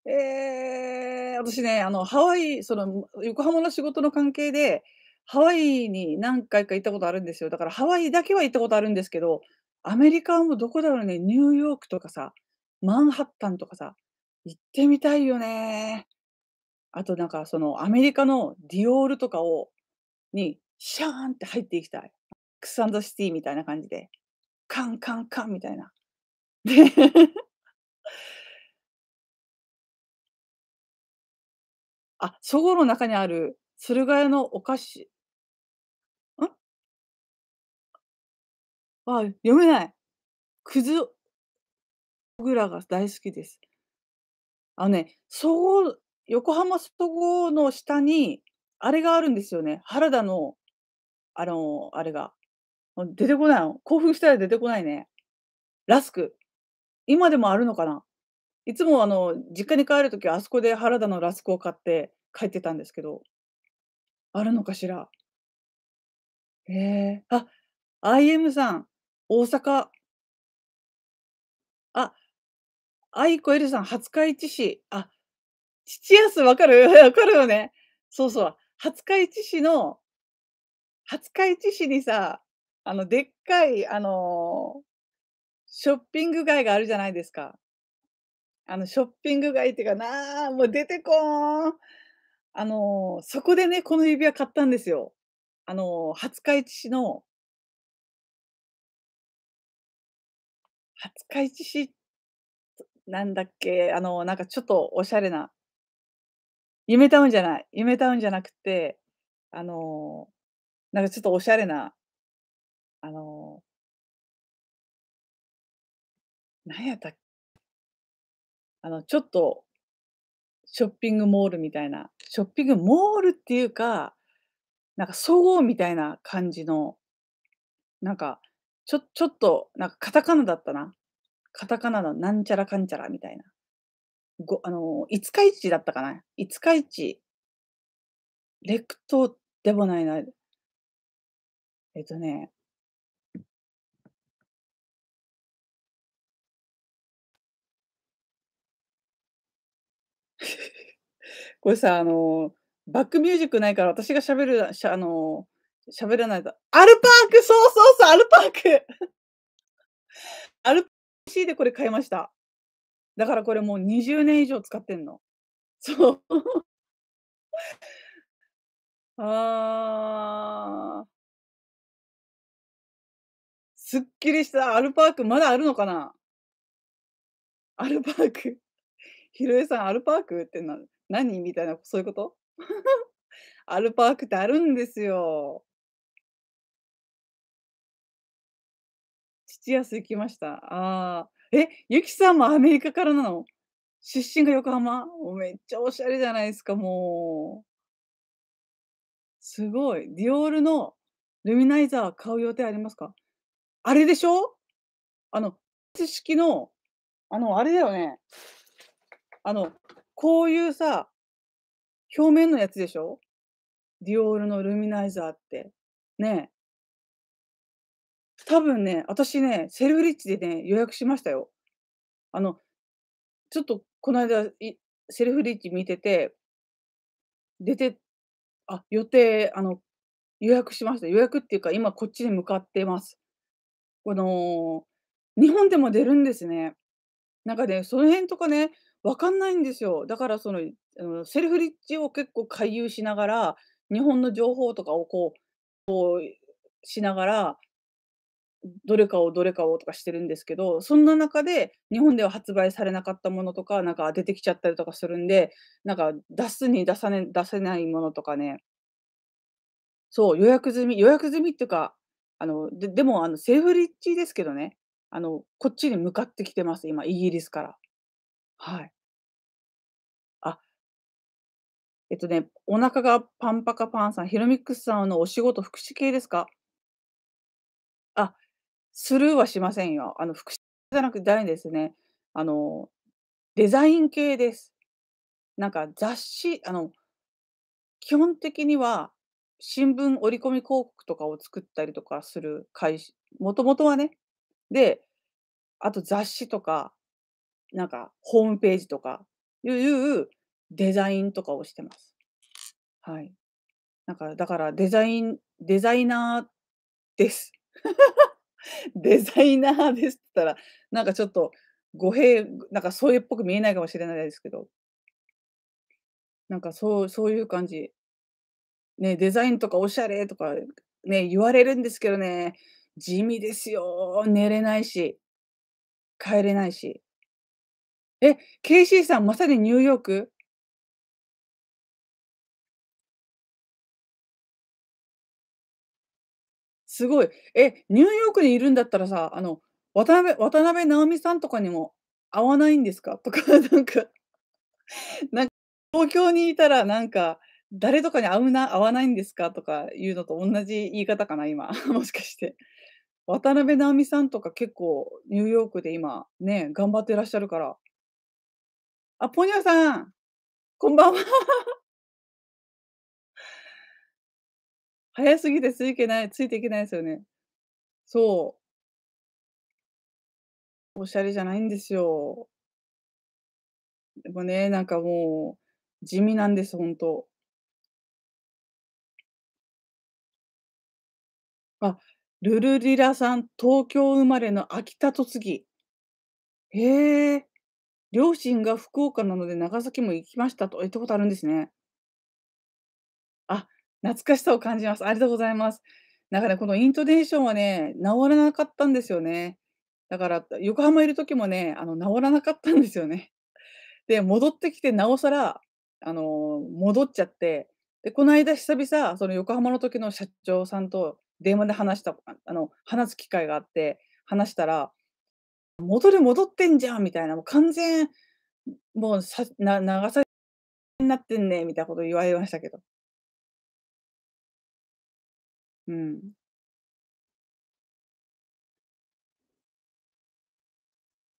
えー、私ね、あの、ハワイ、その、横浜の仕事の関係で、ハワイに何回か行ったことあるんですよ。だからハワイだけは行ったことあるんですけど、アメリカはもうどこだろうね、ニューヨークとかさ、マンハッタンとかさ、行ってみたいよね。あとなんかそのアメリカのディオールとかを、にシャーンって入っていきたい。クサンドシティみたいな感じで、カンカンカンみたいな。で あ、そごの中にある駿河屋のお菓子、んあ、読めない。くず、小倉が大好きです。あのね、そご、横浜外ごの下に、あれがあるんですよね。原田の、あの、あれが。出てこないの。興奮したら出てこないね。ラスク。今でもあるのかないつもあの、実家に帰るときはあそこで原田のラスクを買って帰ってたんですけど。あるのかしらええー、あ、IM さん、大阪。あ、愛子エルさん、廿日市市。あ、父安わかる わかるよね。そうそう。廿日市市の、廿日市市にさ、あの、でっかい、あのー、ショッピング街があるじゃないですか。あの、ショッピング街っていうかなもう出てこーん。あのー、そこでね、この指輪買ったんですよ。あのー、廿日市市の、廿日市市なんだっけあの、なんかちょっとおしゃれな、夢タウンじゃない。夢タウンじゃなくて、あのー、なんかちょっとおしゃれな、あのー、なんやったっけあの、ちょっと、ショッピングモールみたいな、ショッピングモールっていうか、なんか、総合みたいな感じの、なんか、ちょ、ちょっと、なんか、カタカナだったな。カタカナのなんちゃらかんちゃらみたいな。ごあの五日市だったかな五日市。レクトでもないな。えっとね。これさ、あの、バックミュージックないから私が喋る、しゃあの、喋らないと。アルパークそうそうそう、アルパーク アルパーク C でこれ買いました。だからこれもう20年以上使ってんの。そう。あー。すっきりしたアルパーク、まだあるのかなアルパーク。ひろえさん、アルパークってな、何みたいな、そういうこと アルパークってあるんですよ。父安行きました。ああ。え、ゆきさんもアメリカからなの出身が横浜おめっちゃおしゃれじゃないですか、もう。すごい。ディオールのルミナイザー買う予定ありますかあれでしょあの、式の、あの、あれだよね。あの、こういうさ、表面のやつでしょディオールのルミナイザーって。ね多分ね、私ね、セルフリッチでね、予約しましたよ。あの、ちょっとこの間い、セルフリッチ見てて、出て、あ、予定、あの、予約しました。予約っていうか、今こっちに向かってます。この、日本でも出るんですね。なんかね、その辺とかね、わかんないんですよ。だからその、あのセルフリッチを結構回遊しながら、日本の情報とかをこう、こうしながら、どれかをどれかをとかしてるんですけど、そんな中で日本では発売されなかったものとか、なんか出てきちゃったりとかするんで、なんか出すに出さ、ね、出せないものとかね、そう、予約済み、予約済みっていうか、あの、ででも、あの、セーフリッチですけどね、あの、こっちに向かってきてます、今、イギリスから。はい。あ、えっとね、お腹がパンパカパンさん、ヒロミックスさんのお仕事、福祉系ですかあ、スルーはしませんよ。あの、副詞じゃなくてないですね。あの、デザイン系です。なんか雑誌、あの、基本的には新聞折り込み広告とかを作ったりとかする会社、もともとはね。で、あと雑誌とか、なんかホームページとかいうデザインとかをしてます。はい。なんか、だからデザイン、デザイナーです。デザイナーですって言ったら、なんかちょっと語弊、なんかそういうっぽく見えないかもしれないですけど、なんかそう、そういう感じ。ね、デザインとかおしゃれとかね、言われるんですけどね、地味ですよ。寝れないし、帰れないし。え、KC さんまさにニューヨークすごい。え、ニューヨークにいるんだったらさ、あの、渡辺、渡辺直美さんとかにも会わないんですか とか、なんかなんか、東京にいたらなんか、誰とかに会うな、会わないんですかとかいうのと同じ言い方かな、今。もしかして。渡辺直美さんとか結構ニューヨークで今ね、頑張ってらっしゃるから。あ、ポニゃさん、こんばんは早すぎてついけない、ついていけないですよね。そう。おしゃれじゃないんですよ。でもね、なんかもう、地味なんです、ほんと。あ、ルルリラさん、東京生まれの秋田と次。へえ。両親が福岡なので長崎も行きましたと。行ったことあるんですね。懐かしさを感じます。ありがとうございます。なんかね、このイントネーションはね、治らなかったんですよね。だから、横浜いる時もね、あの、治らなかったんですよね。で、戻ってきて、なおさら、あの、戻っちゃって、で、この間久々、その横浜の時の社長さんと電話で話した、あの、話す機会があって、話したら、戻る戻ってんじゃんみたいな、もう完全、もうさな流されになってんねみたいなこと言われましたけど。うん。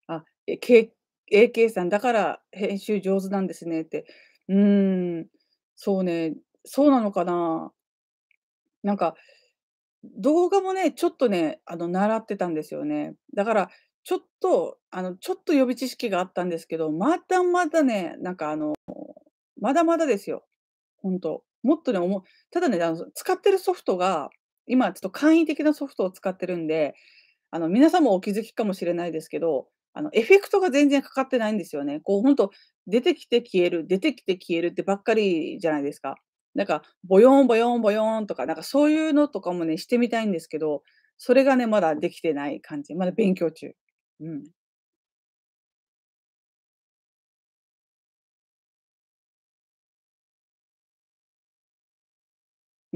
あ、え、け AK さん、だから編集上手なんですねって。うーん、そうね、そうなのかな。なんか、動画もね、ちょっとね、あの、習ってたんですよね。だから、ちょっと、あの、ちょっと予備知識があったんですけど、まだまだね、なんかあの、まだまだですよ、ほんと。もっとね、もただねあの、使ってるソフトが、今ちょっと簡易的なソフトを使ってるんで、あの皆さんもお気づきかもしれないですけど、あのエフェクトが全然かかってないんですよね。こう本当出てきて消える、出てきて消えるってばっかりじゃないですか。なんか、ボヨンボヨンボヨンとか、なんかそういうのとかもね、してみたいんですけど、それがね、まだできてない感じ。まだ勉強中。うん。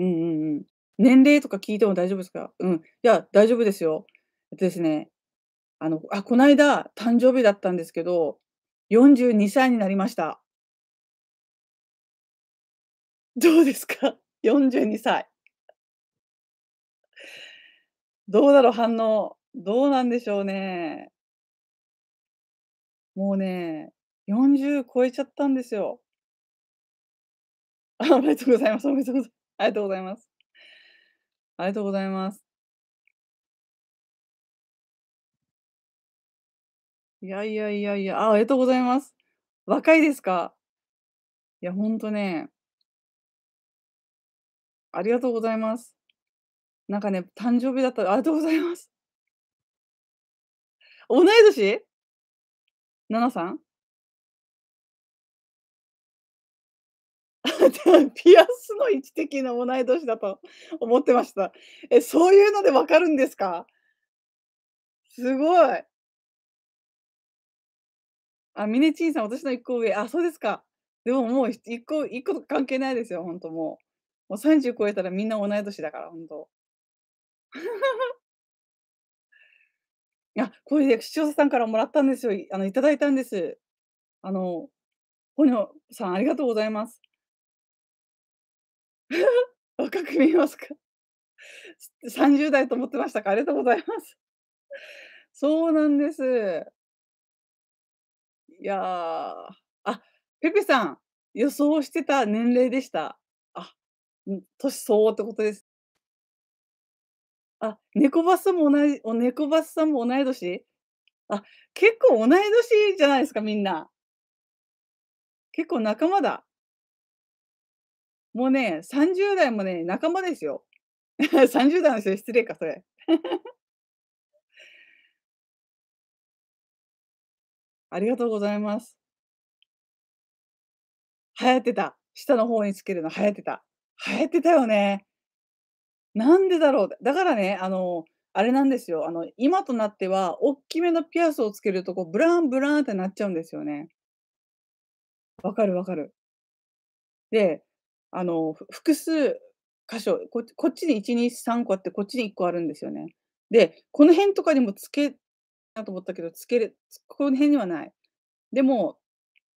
うんうんうん。年齢とか聞いても大丈夫ですかうん。いや、大丈夫ですよ。えっとですね、あの、あ、この間、誕生日だったんですけど、42歳になりました。どうですか ?42 歳。どうだろう、反応。どうなんでしょうね。もうね、40超えちゃったんですよ。あおめでとうございます。おめでとうございます。ありがとうございます。ありがとうございます。いやいやいやいや、あありがとうございます。若いですかいや、ほんとね。ありがとうございます。なんかね、誕生日だったら、ありがとうございます。同い年 ?7 さん ピアスの位置的な同い年だと思ってました。え、そういうのでわかるんですかすごい。あ、ミネチンさん、私の一個上。あ、そうですか。でももう一個、一個関係ないですよ、ほんともう。もう30超えたらみんな同い年だから、ほんと。いや、これで視聴者さんからもらったんですよ。あの、いただいたんです。あの、ポニョさん、ありがとうございます。若く見えますか ?30 代 と思ってましたかありがとうございます。そうなんです。いやー、あ、ペペさん、予想してた年齢でした。あ、年相応ってことです。あ、猫バスさんも同じ、お猫バスさんも同い年あ、結構同い年じゃないですか、みんな。結構仲間だ。もうね、30代もね、仲間ですよ。30 代の人失礼か、それ。ありがとうございます。流行ってた。下の方につけるの流行ってた。流行ってたよね。なんでだろう。だからね、あの、あれなんですよ。あの、今となっては、大きめのピアスをつけると、こう、ブランブランってなっちゃうんですよね。わかるわかる。で、あの、複数箇所、ここっちに1、2、3個あって、こっちに1個あるんですよね。で、この辺とかにもつけなと思ったけど、つける、この辺にはない。でも、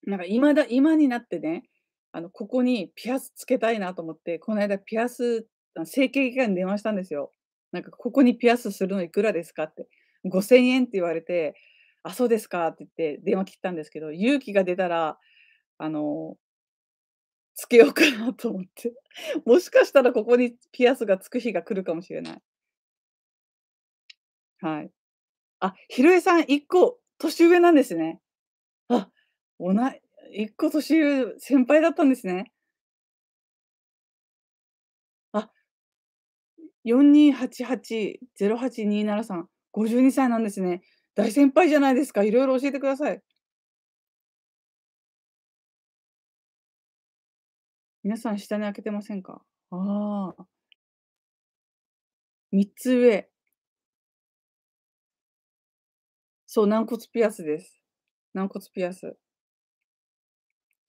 なんか今だ、今になってね、あの、ここにピアスつけたいなと思って、この間ピアス、整形外科に電話したんですよ。なんか、ここにピアスするのいくらですかって。5000円って言われて、あ、そうですかって言って電話切ったんですけど、勇気が出たら、あの、つけようかなと思って。もしかしたらここにピアスがつく日が来るかもしれない。はい。あ、ひろえさん1個年上なんですね。あ、おな、1個年上、先輩だったんですね。あ、4288-08273、52歳なんですね。大先輩じゃないですか。いろいろ教えてください。皆さん下に開けてませんかああ。三つ上。そう、軟骨ピアスです。軟骨ピアス。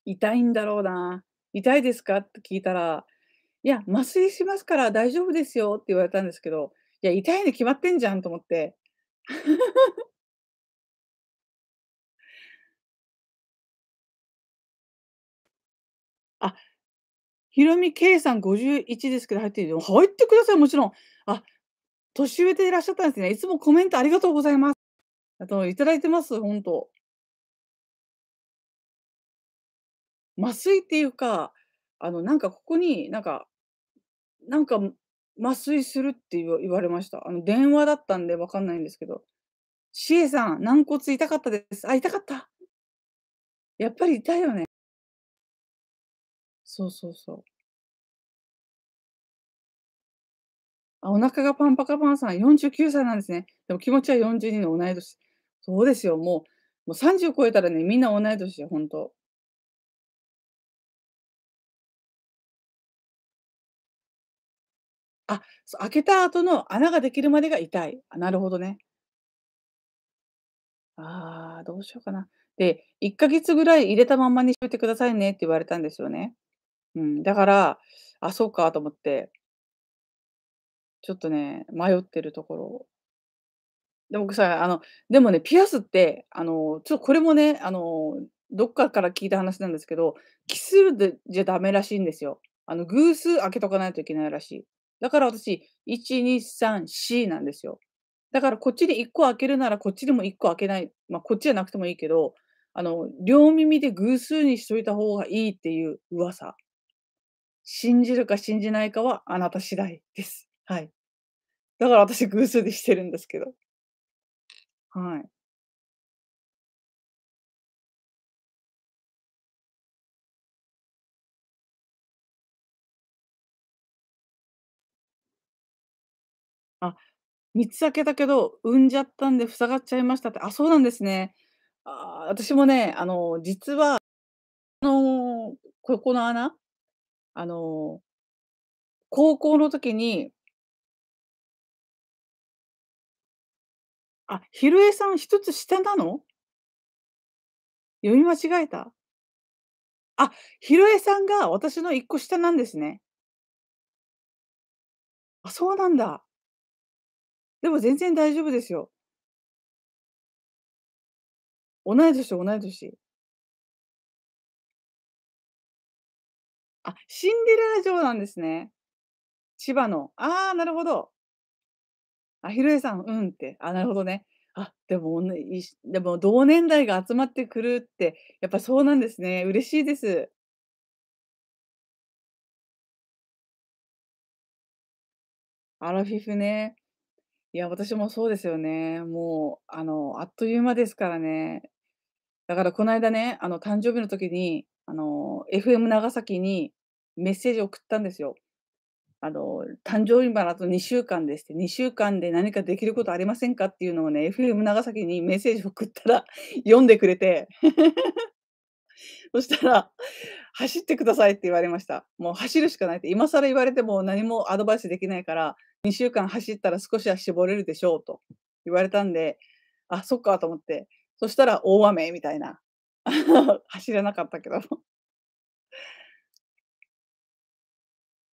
痛いんだろうな。痛いですかって聞いたら、いや、麻酔しますから大丈夫ですよって言われたんですけど、いや、痛いに決まってんじゃんと思って。ひろみけいさん51ですけど入ってる入ってください、もちろん。あ、年上でいらっしゃったんですね。いつもコメントありがとうございます。あと、いただいてます、本当麻酔っていうか、あの、なんかここになんか、なんか麻酔するって言われました。あの、電話だったんでわかんないんですけど。しえさん、軟骨痛かったです。あ、痛かった。やっぱり痛いよね。そうそうそう。あ、お腹がパンパカパンさん、49歳なんですね。でも気持ちは42の同い年。そうですよ、もう、もう30超えたらね、みんな同い年よ、本当あ、そう開けた後の穴ができるまでが痛い。あ、なるほどね。ああ、どうしようかな。で、1ヶ月ぐらい入れたまんまにしといてくださいねって言われたんですよね。うん、だから、あ、そうかと思って、ちょっとね、迷ってるところ。で、僕さ、あの、でもね、ピアスって、あの、ちょっとこれもね、あの、どっかから聞いた話なんですけど、奇数でじゃダメらしいんですよ。あの、偶数開けとかないといけないらしい。だから私、1、2、3、4なんですよ。だからこっちで1個開けるならこっちでも1個開けない。まあ、こっちじゃなくてもいいけど、あの、両耳で偶数にしといた方がいいっていう噂。信じるか信じないかはあなた次第です。はい。だから私偶数でしてるんですけど。はい。あ、三つ開けたけど、産んじゃったんで塞がっちゃいましたって。あ、そうなんですね。あ私もね、あの、実は、あの、ここの穴あの、高校の時にあ、ひるえさん一つ下なの？読み間違えた？あ、ひろえさんが私の一個下なんですね。あ、そうなんだ。でも全然大丈夫ですよ。同い年、同い年。シンデレラ城なんですね。千葉の。ああ、なるほど。あ、ひろえさん、うんって。あ、なるほどね。あ、でも、でも同年代が集まってくるって、やっぱそうなんですね。嬉しいです。アラフィフね。いや、私もそうですよね。もう、あの、あっという間ですからね。だから、この間ね、あの、誕生日の時に、あの、FM 長崎にメッセージを送ったんですよ。あの誕生日まであと2週間でして、2週間で何かできることありませんかっていうのをね、FM 長崎にメッセージを送ったら、読んでくれて、そしたら、走ってくださいって言われました。もう走るしかないって、今更言われても何もアドバイスできないから、2週間走ったら少しは絞れるでしょうと言われたんで、あ、そっかと思って、そしたら大雨みたいな。走れなかったけど。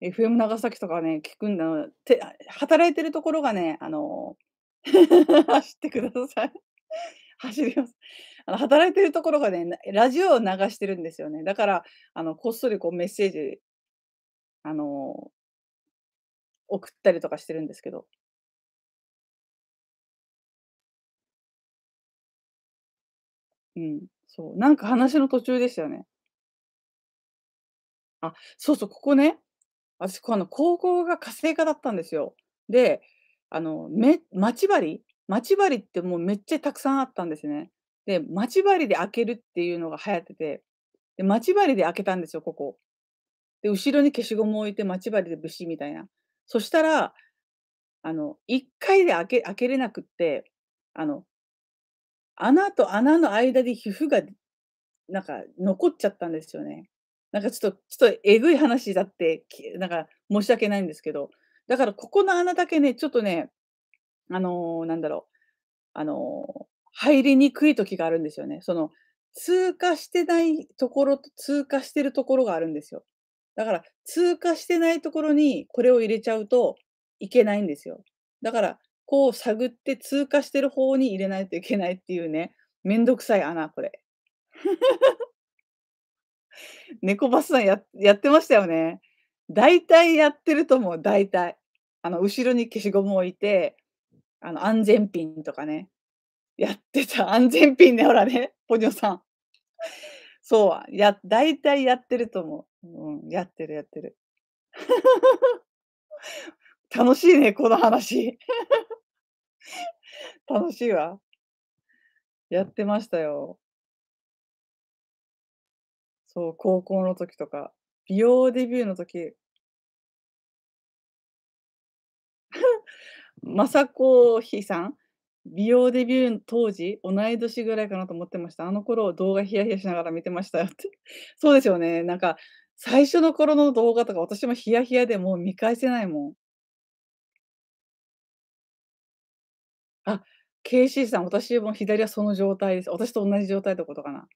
FM 長崎とかね、聞くんだて、働いてるところがね、あの、走ってください。走ります。あの働いてるところがね、ラジオを流してるんですよね。だから、あのこっそりこうメッセージ、あの送ったりとかしてるんですけど。うん、そう。なんか話の途中でしたよね。あ、そうそう、ここね。私、この高校が火星科だったんですよ。で、あの、め、待ち針待ち針ってもうめっちゃたくさんあったんですね。で、待ち針で開けるっていうのが流行ってて、で、待ち針で開けたんですよ、ここ。で、後ろに消しゴムを置いて待ち針でブシみたいな。そしたら、あの、一回で開け、開けれなくって、あの、穴と穴の間で皮膚が、なんか残っちゃったんですよね。なんかちょっと、ちょっとえぐい話だって、なんか申し訳ないんですけど、だからここの穴だけね、ちょっとね、あのー、なんだろう、あのー、入りにくい時があるんですよね。その、通過してないところと通過してるところがあるんですよ。だから、通過してないところにこれを入れちゃうといけないんですよ。だから、こう探って通過してる方に入れないといけないっていうね、めんどくさい穴、これ。猫バスさんややってましたよね。大体やってると思う、大体。あの、後ろに消しゴムを置いて、あの、安全ピンとかね。やってた。安全ピンね、ほらね、ポニョさん。そう、や、大体やってると思う。うん、やってる、やってる。楽しいね、この話。楽しいわ。やってましたよ。そう、高校の時とか、美容デビューの時、雅子妃さん、美容デビュー当時、同い年ぐらいかなと思ってました。あの頃、動画ヒヤヒヤしながら見てましたよって。そうですよね。なんか、最初の頃の動画とか、私もヒヤヒヤでもう見返せないもん。あ、KC さん、私も左はその状態です。私と同じ状態ってことかな。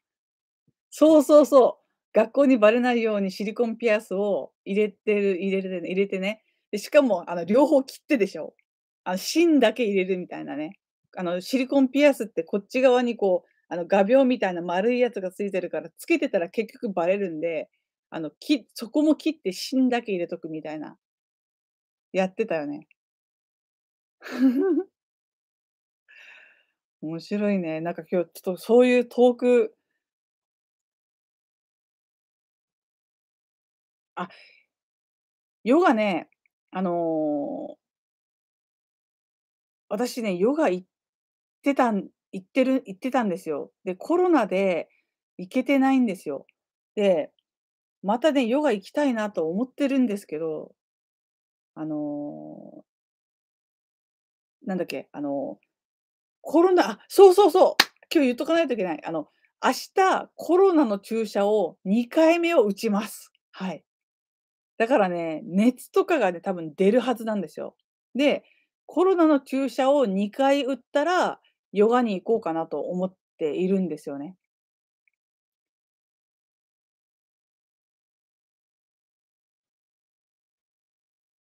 そうそうそう。学校にバレないようにシリコンピアスを入れてる、入れて、ね、入れてね。でしかも、あの、両方切ってでしょ。あの、芯だけ入れるみたいなね。あの、シリコンピアスってこっち側にこう、あの、画鋲みたいな丸いやつがついてるから、つけてたら結局バレるんで、あの、き、そこも切って芯だけ入れとくみたいな。やってたよね。面白いね。なんか今日ちょっとそういうトークあ、ヨガね、あの私ね、ヨガ行ってたん行ってる行ってたんですよ。で、コロナで行けてないんですよ。で、またね、ヨガ行きたいなと思ってるんですけど、あのなんだっけ、あのコロナ、あ、そうそうそう、今日言っとかないといけない。あの、明日コロナの注射を2回目を打ちます。はい。だからね、熱とかがね、多分出るはずなんですよ。で、コロナの注射を2回打ったら、ヨガに行こうかなと思っているんですよね。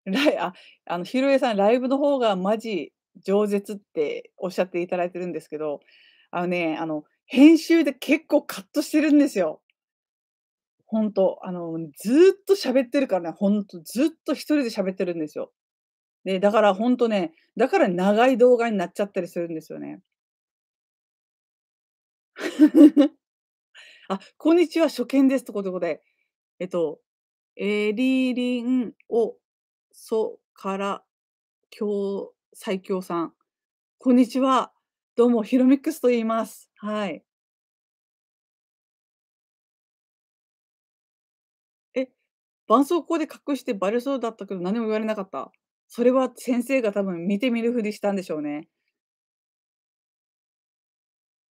ライあ、あの、ひろえさん、ライブの方がマジ饒舌っておっしゃっていただいてるんですけど、あのね、あの、編集で結構カットしてるんですよ。本当あの、ずっと喋ってるからね、本当ずっと一人で喋ってるんですよ。で、だから本当ね、だから長い動画になっちゃったりするんですよね。あ、こんにちは、初見です。ということで、えっと、エリリンを、そ、から、強、最強さん。こんにちは。どうも、ヒロミックスと言います。はい。絆創膏で隠してバレそうだったけど何も言われなかった。それは先生が多分見てみるふりしたんでしょうね。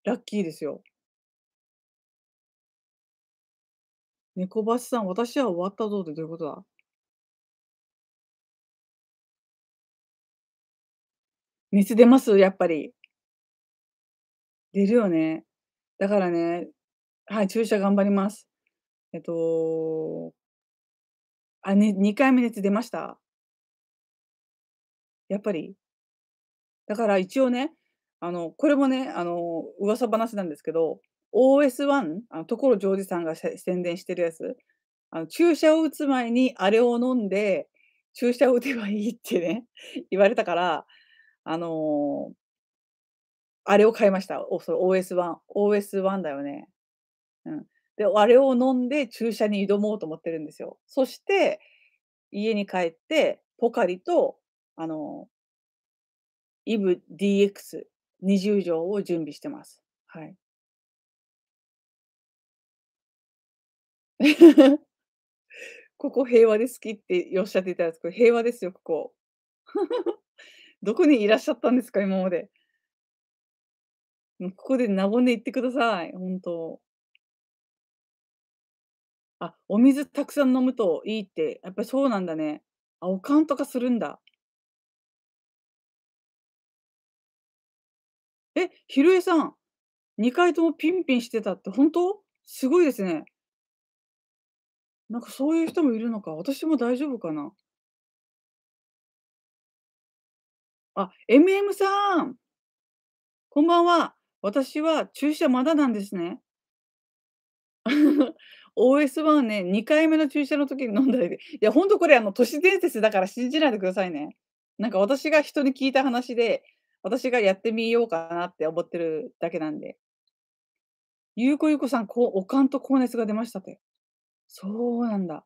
ラッキーですよ。猫橋さん、私は終わったぞってどういうことだ熱出ますやっぱり。出るよね。だからね、はい、注射頑張ります。えっと、あ、ね、2回目熱出ました？やっぱり。だから一応ね、あの、これもね、あの、噂話なんですけど、OS1、あの、所ジョージさんが宣伝してるやつ、あの、注射を打つ前にあれを飲んで、注射を打てばいいってね、言われたから、あの、あれを買いました。お、それ OS1。OS1 だよね。うん。で、あれを飲んで注射に挑もうと思ってるんですよ。そして、家に帰って、ポカリと、あの、イブ DX20 錠を準備してます。はい。ここ平和で好きっておっしゃっていたんですけど、平和ですよ、ここ。どこにいらっしゃったんですか、今まで。もうここで名骨言ってください、本当。あ、お水たくさん飲むといいって、やっぱりそうなんだね。あ、おかんとかするんだ。え、ひろえさん、2回ともピンピンしてたって本当？すごいですね。なんかそういう人もいるのか、私も大丈夫かな？あ、MM さん。こんばんは。私は注射まだなんですね。OS1 ね、2回目の注射の時に飲んだり、いや、ほんとこれ、あの、都市伝説だから信じないでくださいね。なんか私が人に聞いた話で、私がやってみようかなって思ってるだけなんで。ゆうこゆうこさん、こう、おかんと高熱が出ましたって。そうなんだ。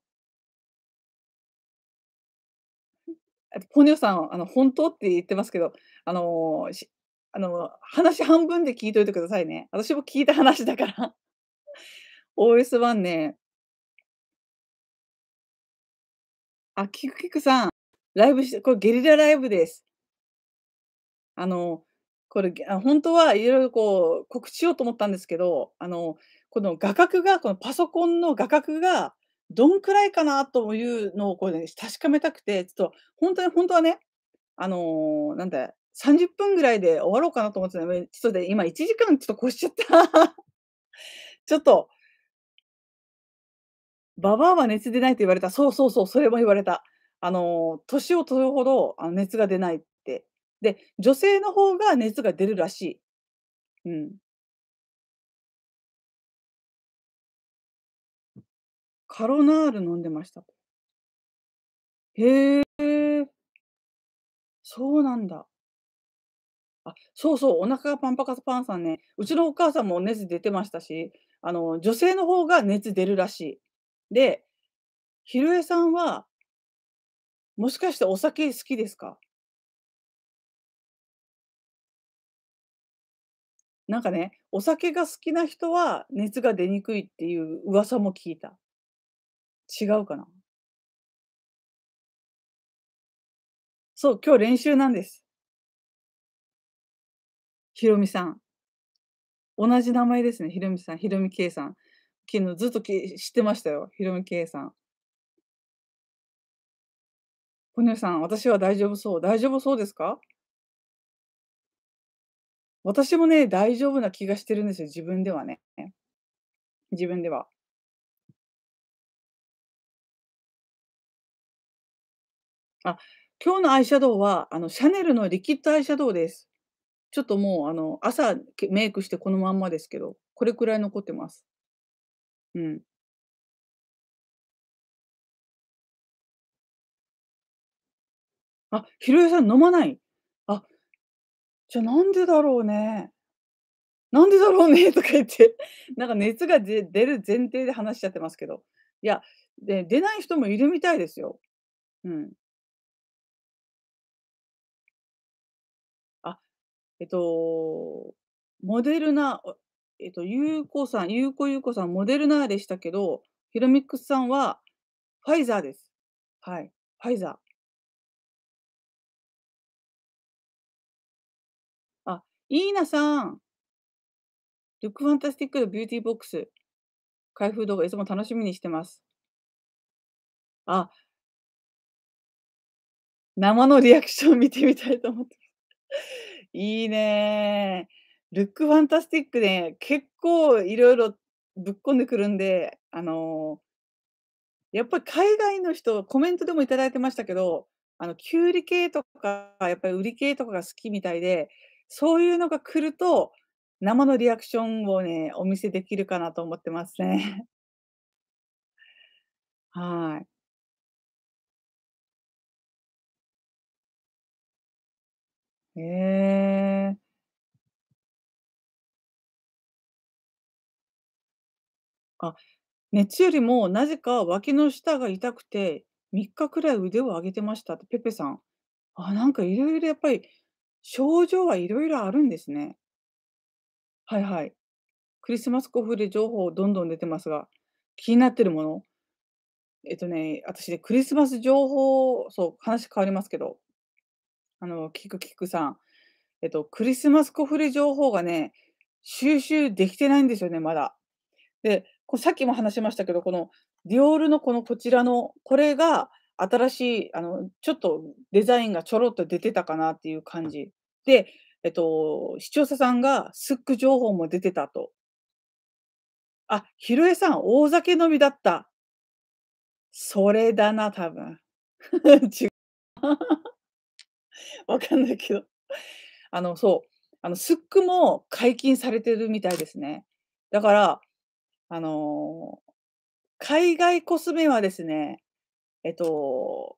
ポニョさん、あの、本当って言ってますけど、あのーしあの話半分で聞いといてくださいね。私も聞いた話だから。OS1 ね。あ、キクキクさん、ライブして、これゲリラライブです。あの、これ、あ本当はいろいろこう、告知しようと思ったんですけど、あの、この画角が、このパソコンの画角が、どんくらいかなというのをこう、ね、確かめたくて、ちょっと、本当に、本当はね、あのー、なんだ、30分ぐらいで終わろうかなと思ってたので、ちょっとで、今1時間ちょっと越しちゃった。ちょっと、ババアは熱出ないと言われた。そうそうそう、それも言われた。あの、年を取るほどあの熱が出ないって。で、女性の方が熱が出るらしい。うん。カロナール飲んでました。へえ。そうなんだ。あ、そうそう、お腹がパンパカパンさんね。うちのお母さんも熱出てましたし、あの、女性の方が熱出るらしい。で、ひろえさんは、もしかしてお酒好きですかなんかね、お酒が好きな人は熱が出にくいっていう噂も聞いた。違うかなそう、今日練習なんです。ひろみさん。同じ名前ですね、ひろみさん、ひろみけいさん。昨日ずっとき知ってましたよ、ひろみけいさん。ポニョさん、私は大丈夫そう。大丈夫そうですか私もね、大丈夫な気がしてるんですよ、自分ではね。自分では。あ、今日のアイシャドウは、あの、シャネルのリキッドアイシャドウです。ちょっともう、あの、朝メイクしてこのまんまですけど、これくらい残ってます。うん。あ、ひろゆきさん飲まない。あ、じゃ、なんでだろうね。なんでだろうねとか言って、なんか熱が出る前提で話しちゃってますけど。いや、で、出ない人もいるみたいですよ。うん。あ、えっと、モデルナえっと、ゆうこさん、ゆうこゆうこさん、モデルナーでしたけど、ヒロミックスさんは、ファイザーです。はい。ファイザー。あ、イーナさん。ルックファンタスティックビューティーボックス。開封動画、いつも楽しみにしてます。あ、生のリアクション見てみたいと思ってます。いいねー。ルックファンタスティックで、結構いろいろぶっこんでくるんで、あのー、やっぱり海外の人、コメントでもいただいてましたけど、あの、キュウリ系とか、やっぱり売り系とかが好きみたいで、そういうのが来ると、生のリアクションをね、お見せできるかなと思ってますね。はい。へえ。あ、熱よりもなぜか脇の下が痛くて、3日くらい腕を上げてましたって、ペペさん。あ、なんかいろいろやっぱり、症状はいろいろあるんですね。はいはい。クリスマスコフレ情報どんどん出てますが、気になってるものえっとね、私ね、クリスマス情報、そう、話変わりますけど、あの、キクキクさん、えっと、クリスマスコフレ情報がね、収集できてないんですよね、まだ。で、こさっきも話しましたけど、このディオールのこのこちらの、これが新しい、あの、ちょっとデザインがちょろっと出てたかなっていう感じ。で、えっと、視聴者さんがスック情報も出てたと。あ、ひろえさん、大酒飲みだった。それだな、多分。違う。わかんないけど。あの、そう。あの、スックも解禁されてるみたいですね。だから、あのー、海外コスメはですね、えっと、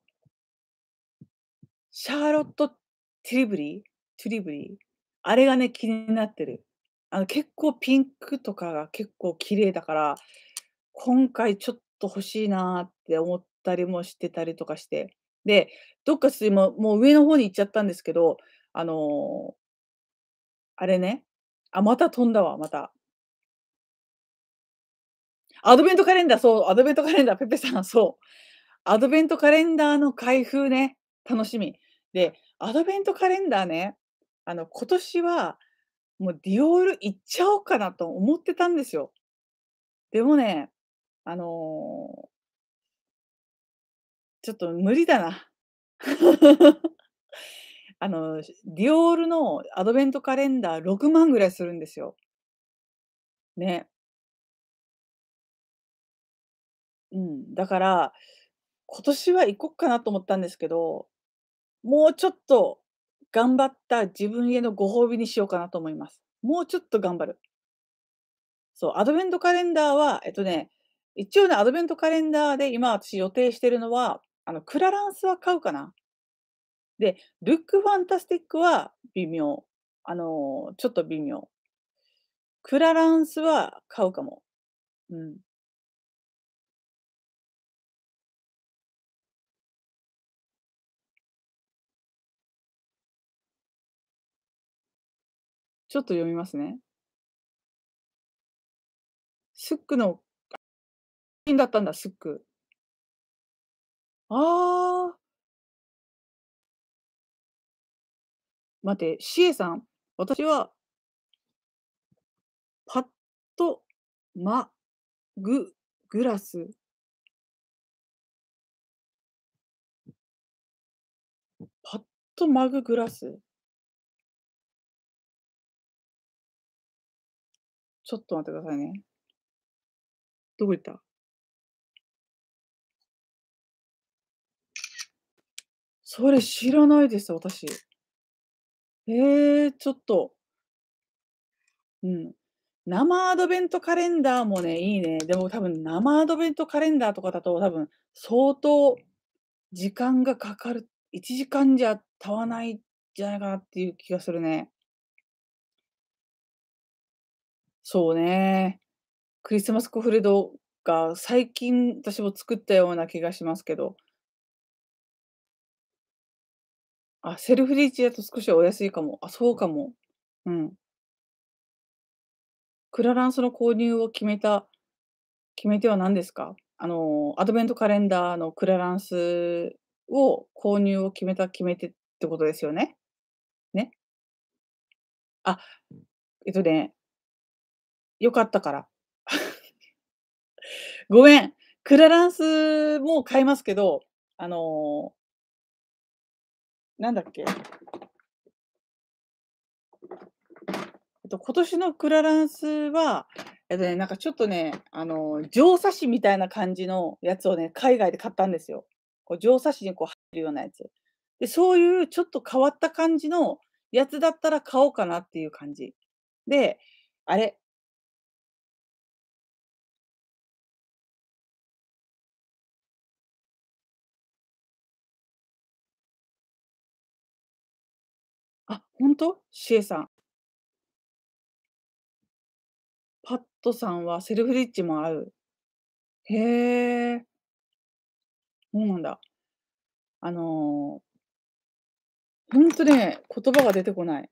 シャーロット・トゥリブリトゥリブリーあれがね、気になってる。あの結構ピンクとかが結構綺麗だから、今回ちょっと欲しいなって思ったりもしてたりとかして。で、どっかすももう上の方に行っちゃったんですけど、あのー、あれね、あ、また飛んだわ、また。アドベントカレンダー、そう、アドベントカレンダー、ペペさん、そう。アドベントカレンダーの開封ね、楽しみ。で、アドベントカレンダーね、あの、今年は、もうディオール行っちゃおうかなと思ってたんですよ。でもね、あのー、ちょっと無理だな。あの、ディオールのアドベントカレンダー6万ぐらいするんですよ。ね。うん、だから、今年は行こっかなと思ったんですけど、もうちょっと頑張った自分へのご褒美にしようかなと思います。もうちょっと頑張る。そう、アドベントカレンダーは、えっとね、一応ね、アドベントカレンダーで今私予定してるのは、あの、クラランスは買うかな。で、ルックファンタスティックは微妙。あのちょっと微妙。クラランスは買うかも。うん。ちょっと読みますね。スックの、だったんだ、スック。ああ。待って、シエさん、私は、パットマ、グ、グラス。パットマググラスちょっと待ってくださいね。どこ行ったそれ知らないです、私。えー、ちょっと。うん。生アドベントカレンダーもね、いいね。でも多分生アドベントカレンダーとかだと多分相当時間がかかる。1時間じゃ足わないんじゃないかなっていう気がするね。そうね。クリスマスコフレドが最近私も作ったような気がしますけど。あ、セルフリーチだと少しお安いかも。あ、そうかも。うん。クラランスの購入を決めた決め手は何ですか？あの、アドベントカレンダーのクラランスを購入を決めた決め手ってことですよね？ね。あ、えっとねよかったから。ごめん。クラランスも買いますけど、あのー、なんだっけ。えっと、今年のクラランスは、えっとね、なんかちょっとね、あのー、乗車紙みたいな感じのやつをね、海外で買ったんですよ。こう乗車紙にこう入るようなやつ。で、そういうちょっと変わった感じのやつだったら買おうかなっていう感じ。で、あれ、あ、ほんと？シエさん。パットさんはセルフリッチもある。へえ。そうなんだ。あのほんとね、言葉が出てこない。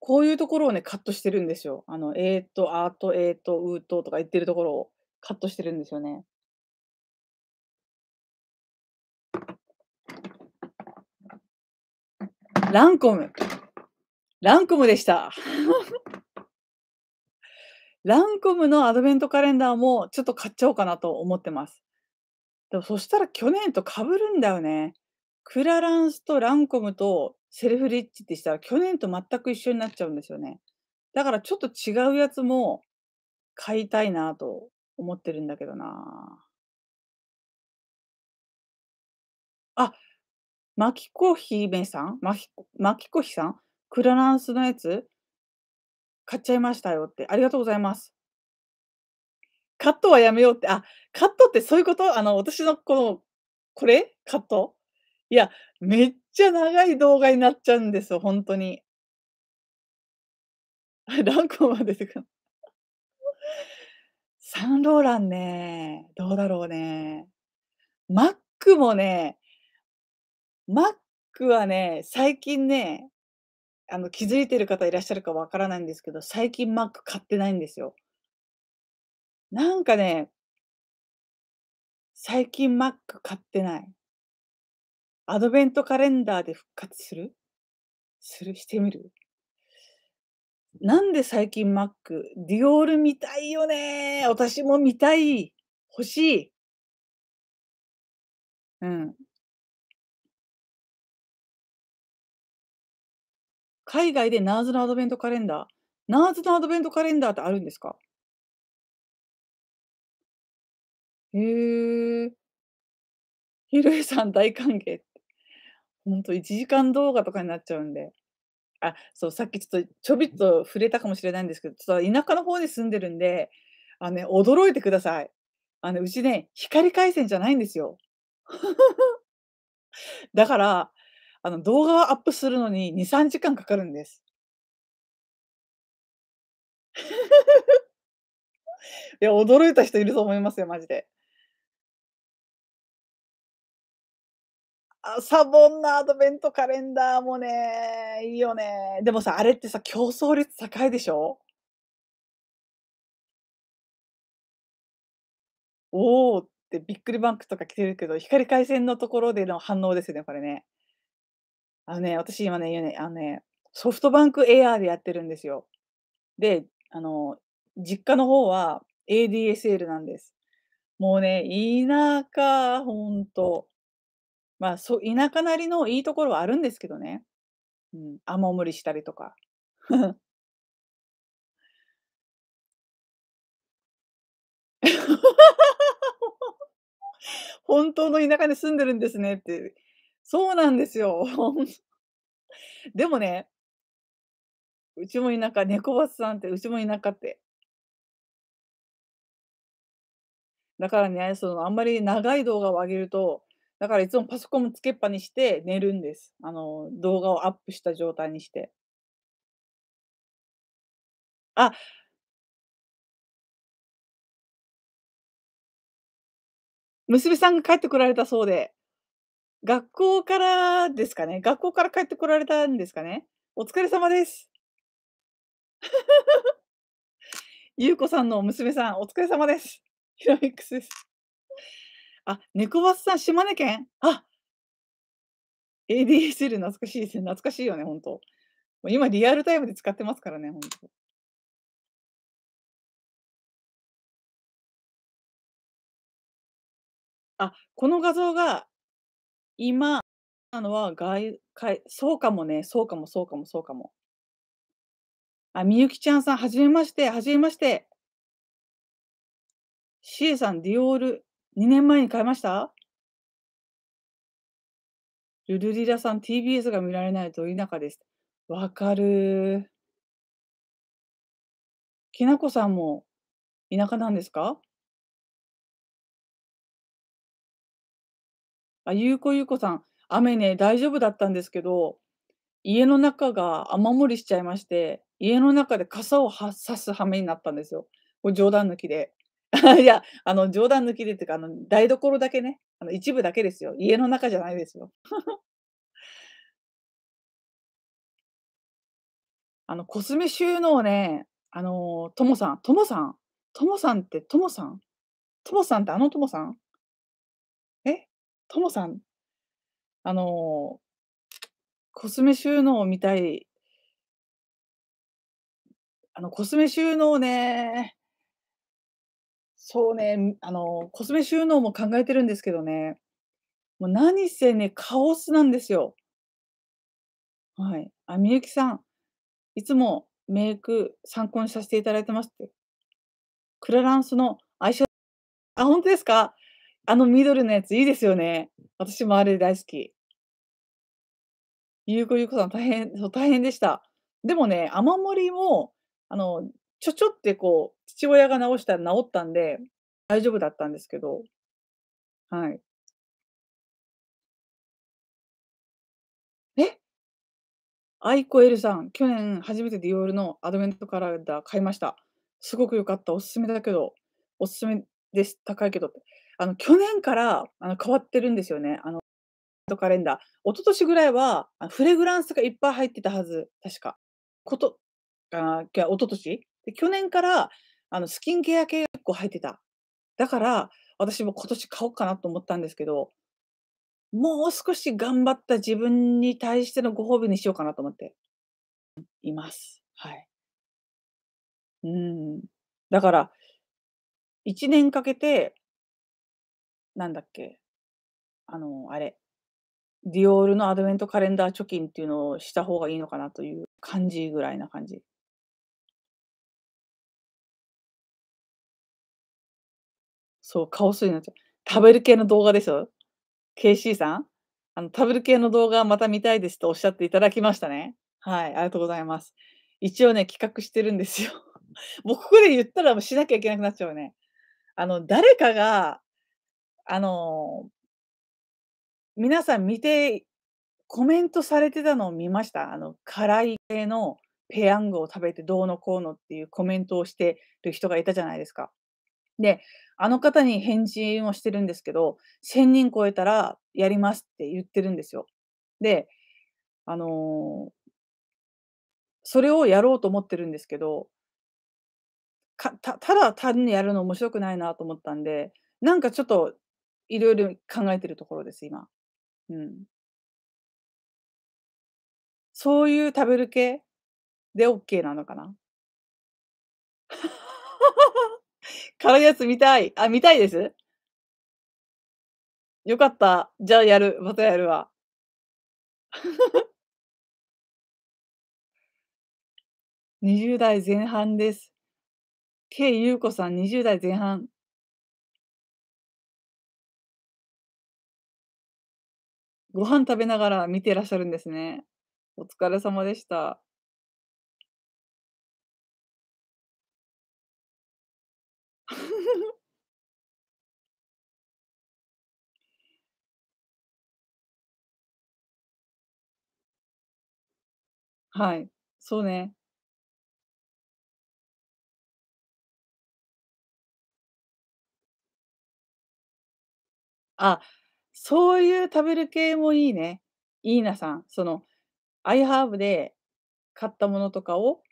こういうところをね、カットしてるんですよ。あの、えーと、あーと、えーと、うーととか言ってるところをカットしてるんですよね。ランコム。ランコムでした。ランコムのアドベントカレンダーもちょっと買っちゃおうかなと思ってます。でもそしたら去年と被るんだよね。クラランスとランコムとセルフリッチってしたら去年と全く一緒になっちゃうんですよね。だからちょっと違うやつも買いたいなと思ってるんだけどな。あ、マキコヒメさんマキマキコヒさんクラランスのやつ買っちゃいましたよって、ありがとうございます。カットはやめようって、あ、カットってそういうことあの、私のこの、これカットいや、めっちゃ長い動画になっちゃうんですよ、本当に。ランコまで出てくる。サンローランね、どうだろうね。マックもね、マックはね、最近ね、あの、気づいてる方いらっしゃるかわからないんですけど、最近マック買ってないんですよ。なんかね、最近マック買ってない。アドベントカレンダーで復活するするしてみるなんで最近マックディオール見たいよね私も見たい欲しいうん。海外でナーズのアドベントカレンダー、ナーズのアドベントカレンダーってあるんですかへえ。ひろゆさん大歓迎。ほんと1時間動画とかになっちゃうんで。あ、そう、さっきちょっとちょびっと触れたかもしれないんですけど、ちょっと田舎の方に住んでるんで、あのね、驚いてください。あの、うちね、光回線じゃないんですよ。だから、あの動画をアップするのに2、3時間かかるんです。いや、驚いた人いると思いますよ、マジで。あサボンなアドベントカレンダーもね、いいよね。でもさ、あれってさ、競争率高いでしょおおってびっくりバンクとか来てるけど、光回線のところでの反応ですよね、これね。あのね、私今ね、ねあのね、ソフトバンクエアーでやってるんですよ。で、あの、実家の方は ADSL なんです。もうね、田舎、ほんと。まあ、そ田舎なりのいいところはあるんですけどね。うん、雨漏りしたりとか。本 当の田舎に住んでるんですねってそうなんですよ。でもね、うちも田舎、猫バスさんって、うちも田舎って。だからね、そのあんまり長い動画を上げると、だからいつもパソコンつけっぱにして寝るんです。あの、動画をアップした状態にして。あ、娘さんが帰ってこられたそうで。学校からですかね学校から帰ってこられたんですかねお疲れ様です。ゆうこさんの娘さん、お疲れ様です。ヒロミックスです。あ、猫バスさん、島根県あ !ADSL 懐かしいですね。懐かしいよね、本当今、リアルタイムで使ってますからね、本当あ、この画像が今なのは外界、そうかもね、そうかも、そうかも、そうかも。あ、みゆきちゃんさん、はじめまして、はじめまして。シエさん、ディオール、2年前に買いましたルルリラさん、TBS が見られないと田舎です。わかるきなこさんも田舎なんですかあ、ゆうこゆうこさん、雨ね、大丈夫だったんですけど、家の中が雨漏りしちゃいまして、家の中で傘をは差す羽目になったんですよ。これ冗談抜きで。いや、あの、冗談抜きでっていうか、あの、台所だけね、あの、一部だけですよ。家の中じゃないですよ。あの、コスメ収納ね、あのともさん、ともさん、ともさんってともさんともさんってあのともさんともさん、あのー、コスメ収納みたい。あの、コスメ収納ね、そうね、あのー、コスメ収納も考えてるんですけどね、もう何せね、カオスなんですよ。はい。あ、みゆきさん、いつもメイク参考にさせていただいてますって。クラランスのアイシャドウ、あ、本当ですかあの緑のやついいですよね。私もあれ大好き。ゆうこゆうこさん大変、そう大変でした。でもね、雨漏りも、あの、ちょちょってこう、父親が直したら治ったんで、大丈夫だったんですけど、はい。えアイコエルさん、去年初めてディオールのアドベントカラーダー買いました。すごく良かった。おすすめだけど、おすすめです。高いけどって。あの去年からあの変わってるんですよね。あのカレンダー。一昨年ぐらいはフレグランスがいっぱい入ってたはず、確か。こと、あ一昨年で去年からあのスキンケア系が結構入ってた。だから、私も今年買おうかなと思ったんですけど、もう少し頑張った自分に対してのご褒美にしようかなと思っています。はい。うん。だから、1年かけてなんだっけ、あの、あれ、ディオールのアドベントカレンダー貯金っていうのをした方がいいのかなという感じぐらいな感じ。そう、カオスになっちゃう。食べる系の動画でしょ ?KC さんあの、食べる系の動画また見たいですとおっしゃっていただきましたね。はい、ありがとうございます。一応ね、企画してるんですよ。もうここで言ったらもうしなきゃいけなくなっちゃうね。あの、誰かがあの、皆さん見て、コメントされてたのを見ましたあの、辛い系のペヤングを食べてどうのこうのっていうコメントをしてる人がいたじゃないですか。で、あの方に返信をしてるんですけど、1000人超えたらやりますって言ってるんですよ。で、あのー、それをやろうと思ってるんですけど、かたただ単にやるの面白くないなと思ったんで、なんかちょっといろいろ考えてるところです、今。うん。そういう食べる系で OK なのかな 辛いやつ見たい。あ、見たいですよかった。じゃあやる。またやるわ。20 代前半です。K 優子さん、20代前半。ご飯食べながら見てらっしゃるんですね。お疲れ様でした。はい、そうね。あそういう食べる系もいいね。いいなさん。その、アイハーブで買ったものとかを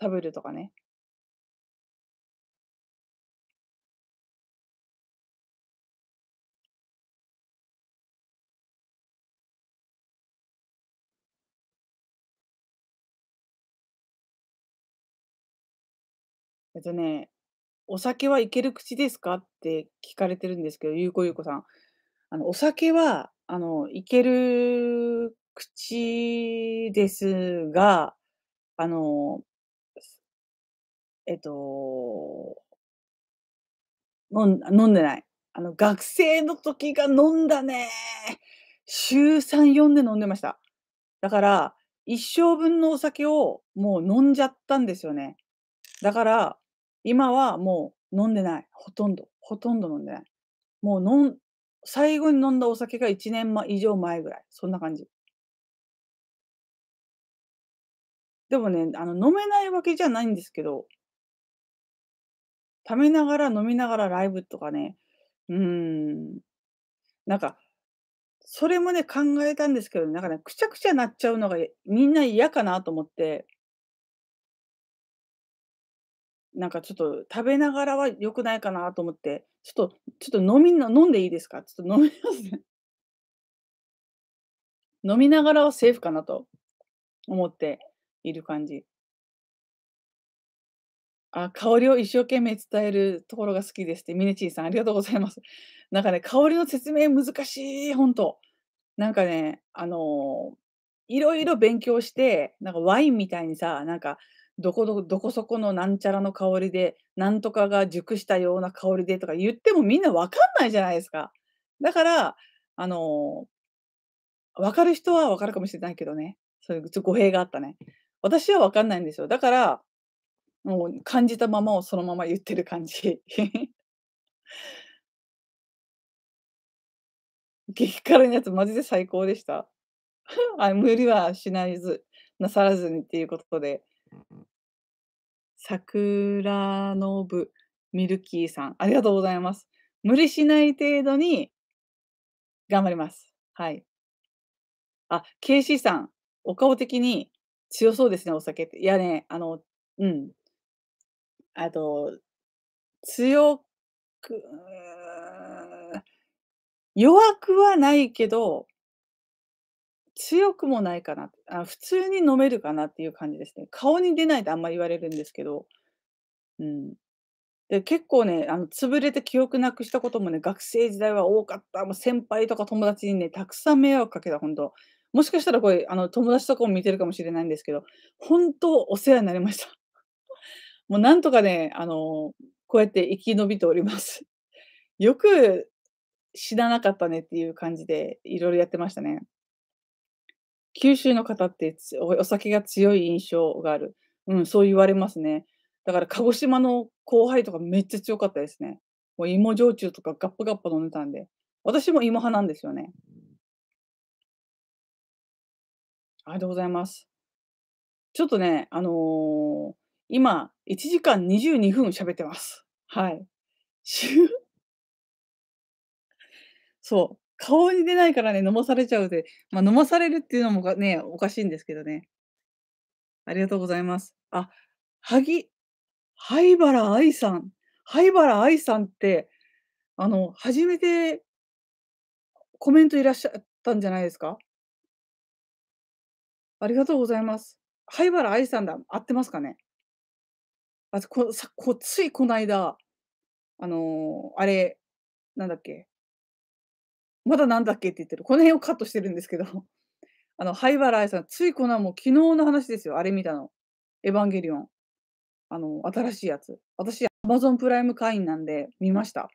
食べるとかね。えっとね、お酒はいける口ですかって聞かれてるんですけど、ゆうこゆうこさん。あの、お酒は、あの、いける口ですが、あの、えっと、飲ん飲んでない。あの、学生の時が飲んだね。週3、4で飲んでました。だから、一生分のお酒をもう飲んじゃったんですよね。だから、今はもう飲んでない。ほとんど。ほとんど飲んでない。もう飲ん、最後に飲んだお酒が1年以上前ぐらい、そんな感じ。でもね、あの、飲めないわけじゃないんですけど、食べながら飲みながらライブとかね、うーん、なんか、それもね、考えたんですけど、なんかね、くちゃくちゃなっちゃうのがみんな嫌かなと思って、なんかちょっと食べながらは良くないかなと思って、ちょっと、ちょっと飲みの、飲んでいいですかちょっと飲みますね。飲みながらはセーフかなと思っている感じ。あ香りを一生懸命伝えるところが好きですって、ミネチーさん、ありがとうございます。なんかね、香りの説明難しい、本当なんかね、あのー、いろいろ勉強して、なんかワインみたいにさ、なんかどこどこどこそこのなんちゃらの香りで、なんとかが熟したような香りでとか言ってもみんなわかんないじゃないですか。だから、あのわかる人はわかるかもしれないけどね。そういう語弊があったね。私はわかんないんですよ。だから、もう感じたままをそのまま言ってる感じ。激辛のやつマジで最高でした。あ無理はしないず、なさらずにっていうことで。桜のぶミルキーさん、ありがとうございます。無理しない程度に頑張ります。はい。あ、ケイシーさん、お顔的に強そうですね、お酒って。いやね、あの、うん。あと、強く、弱くはないけど、強くもないかな。あ普通に飲めるかなっていう感じですね。顔に出ないとあんまり言われるんですけど。うん。で、結構ね、あの、潰れて記憶なくしたこともね、学生時代は多かった。もう先輩とか友達にね、たくさん迷惑かけた、本当もしかしたらこれ、あの、友達とかも見てるかもしれないんですけど、本当お世話になりました。もうなんとかね、あの、こうやって生き延びております。よく死ななかったねっていう感じで、いろいろやってましたね。九州の方ってお酒が強い印象がある。うん、そう言われますね。だから鹿児島の後輩とかめっちゃ強かったですね。もう芋焼酎とかガッパガッパ飲んでたんで。私も芋派なんですよね。ありがとうございます。ちょっとね、あのー、今、1時間22分喋ってます。はい。そう。顔に出ないからね、飲まされちゃうで、まあ、飲まされるっていうのもね、おかしいんですけどね。ありがとうございます。あ、萩、灰原愛さん。灰原愛さんって、あの、初めてコメントいらっしゃったんじゃないですかありがとうございます。灰原愛さんだ。合ってますかねあこさこついこの間、あのー、あれ、なんだっけ、まだなんだっけって言ってる。この辺をカットしてるんですけど、あの、灰原愛さん、ついこのもう昨日の話ですよ。あれ見たの。エヴァンゲリオン。あの、新しいやつ。私、アマゾンプライム会員なんで見ました。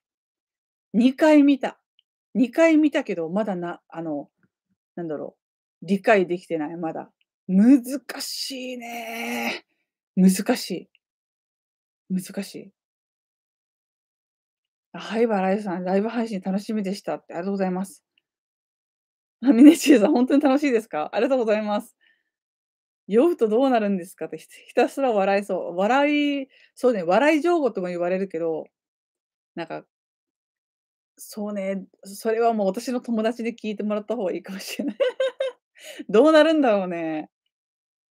2回見た。2回見たけど、まだな、あの、なんだろう。理解できてない、まだ。難しいね。難しい。難しい。はい、バラエさん、ライブ配信楽しみでしたって、ありがとうございます。あミネシーさん、本当に楽しいですかありがとうございます。酔うとどうなるんですかってひたすら笑いそう。笑い、そうね、笑い情報とも言われるけど、なんか、そうね、それはもう私の友達で聞いてもらった方がいいかもしれない どうなるんだろうね。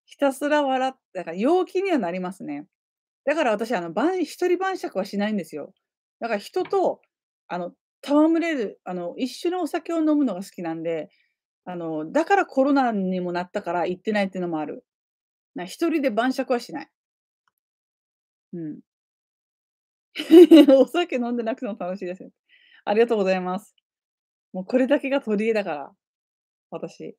ひたすら笑って、だから陽気にはなりますね。だから私、あの、晩、一人晩酌はしないんですよ。だから人と、あの、戯れる、あの、一緒のお酒を飲むのが好きなんで、あの、だからコロナにもなったから行ってないっていうのもある。な一人で晩酌はしない。うん。お酒飲んでなくても楽しいですよ。ありがとうございます。もうこれだけが取り柄だから、私。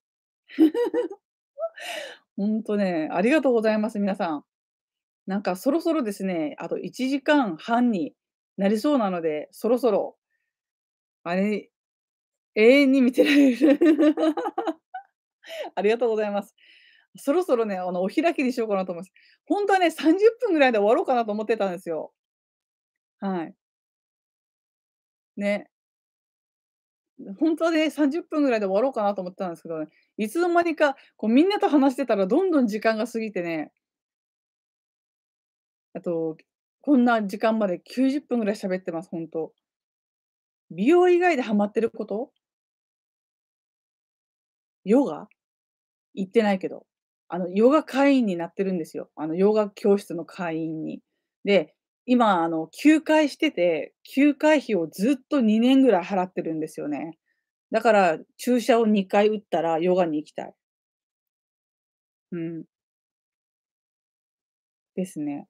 ほんとね、ありがとうございます、皆さん。なんかそろそろですね、あと1時間半になりそうなので、そろそろ、あれ、永遠に見てられる ありがとうございます。そろそろね、あのお開きにしようかなと思います。本当はね、30分ぐらいで終わろうかなと思ってたんですよ。はい。ね。本当はね、30分ぐらいで終わろうかなと思ってたんですけどね、いつの間にかこうみんなと話してたらどんどん時間が過ぎてね、あと、こんな時間まで90分ぐらい喋ってます、ほんと。美容以外でハマってることヨガ行ってないけど。あの、ヨガ会員になってるんですよ。あの、ヨガ教室の会員に。で、今、あの、休会してて、休会費をずっと2年ぐらい払ってるんですよね。だから、注射を2回打ったらヨガに行きたい。うん。ですね。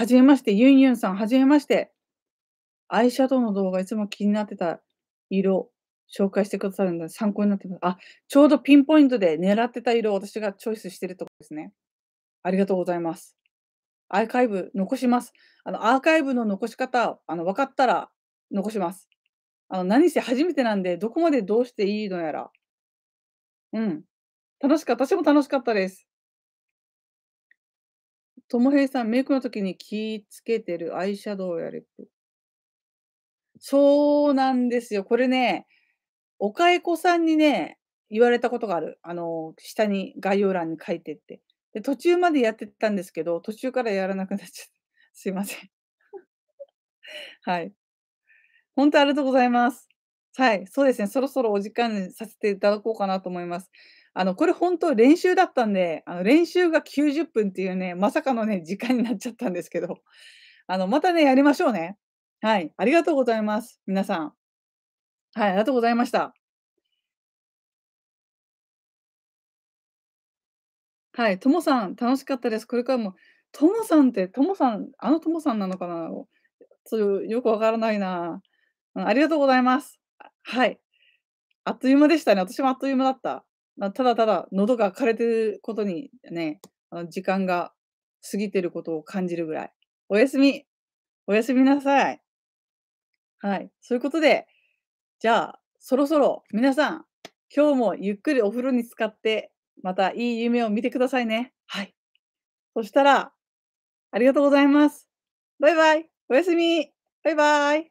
はじめまして、ユンユンさん、はじめまして。アイシャドウの動画、いつも気になってた色、紹介してくださるので参考になってます。あ、ちょうどピンポイントで狙ってた色を私がチョイスしてるとこですね。ありがとうございます。アーカイブ残します。あの、アーカイブの残し方、あの、分かったら残します。あの、何せ初めてなんで、どこまでどうしていいのやら。うん。楽しかった。私も楽しかったです。ともへいさん、メイクの時に気つけてるアイシャドウやリップ。そうなんですよ。これね、お蚕子さんにね、言われたことがある。あの、下に概要欄に書いてって。で、途中までやってたんですけど、途中からやらなくなっちゃった。すいません。はい。本当ありがとうございます。はい。そうですね。そろそろお時間にさせていただこうかなと思います。あの、これ本当練習だったんで、あの練習が90分っていうね、まさかのね、時間になっちゃったんですけど、あの、またね、やりましょうね。はい。ありがとうございます。皆さん。はい。ありがとうございました。はい。ともさん、楽しかったです。これからも、ともさんって、ともさん、あのともさんなのかなそうよくわからないな、うん。ありがとうございます。はい。あっという間でしたね。私もあっという間だった。まあ、ただただ喉が枯れてることにね、あの時間が過ぎてることを感じるぐらい。おやすみおやすみなさいはい。そういうことで、じゃあ、そろそろ皆さん、今日もゆっくりお風呂に浸かって、またいい夢を見てくださいね。はい。そしたら、ありがとうございます。バイバイ。おやすみ。バイバイ。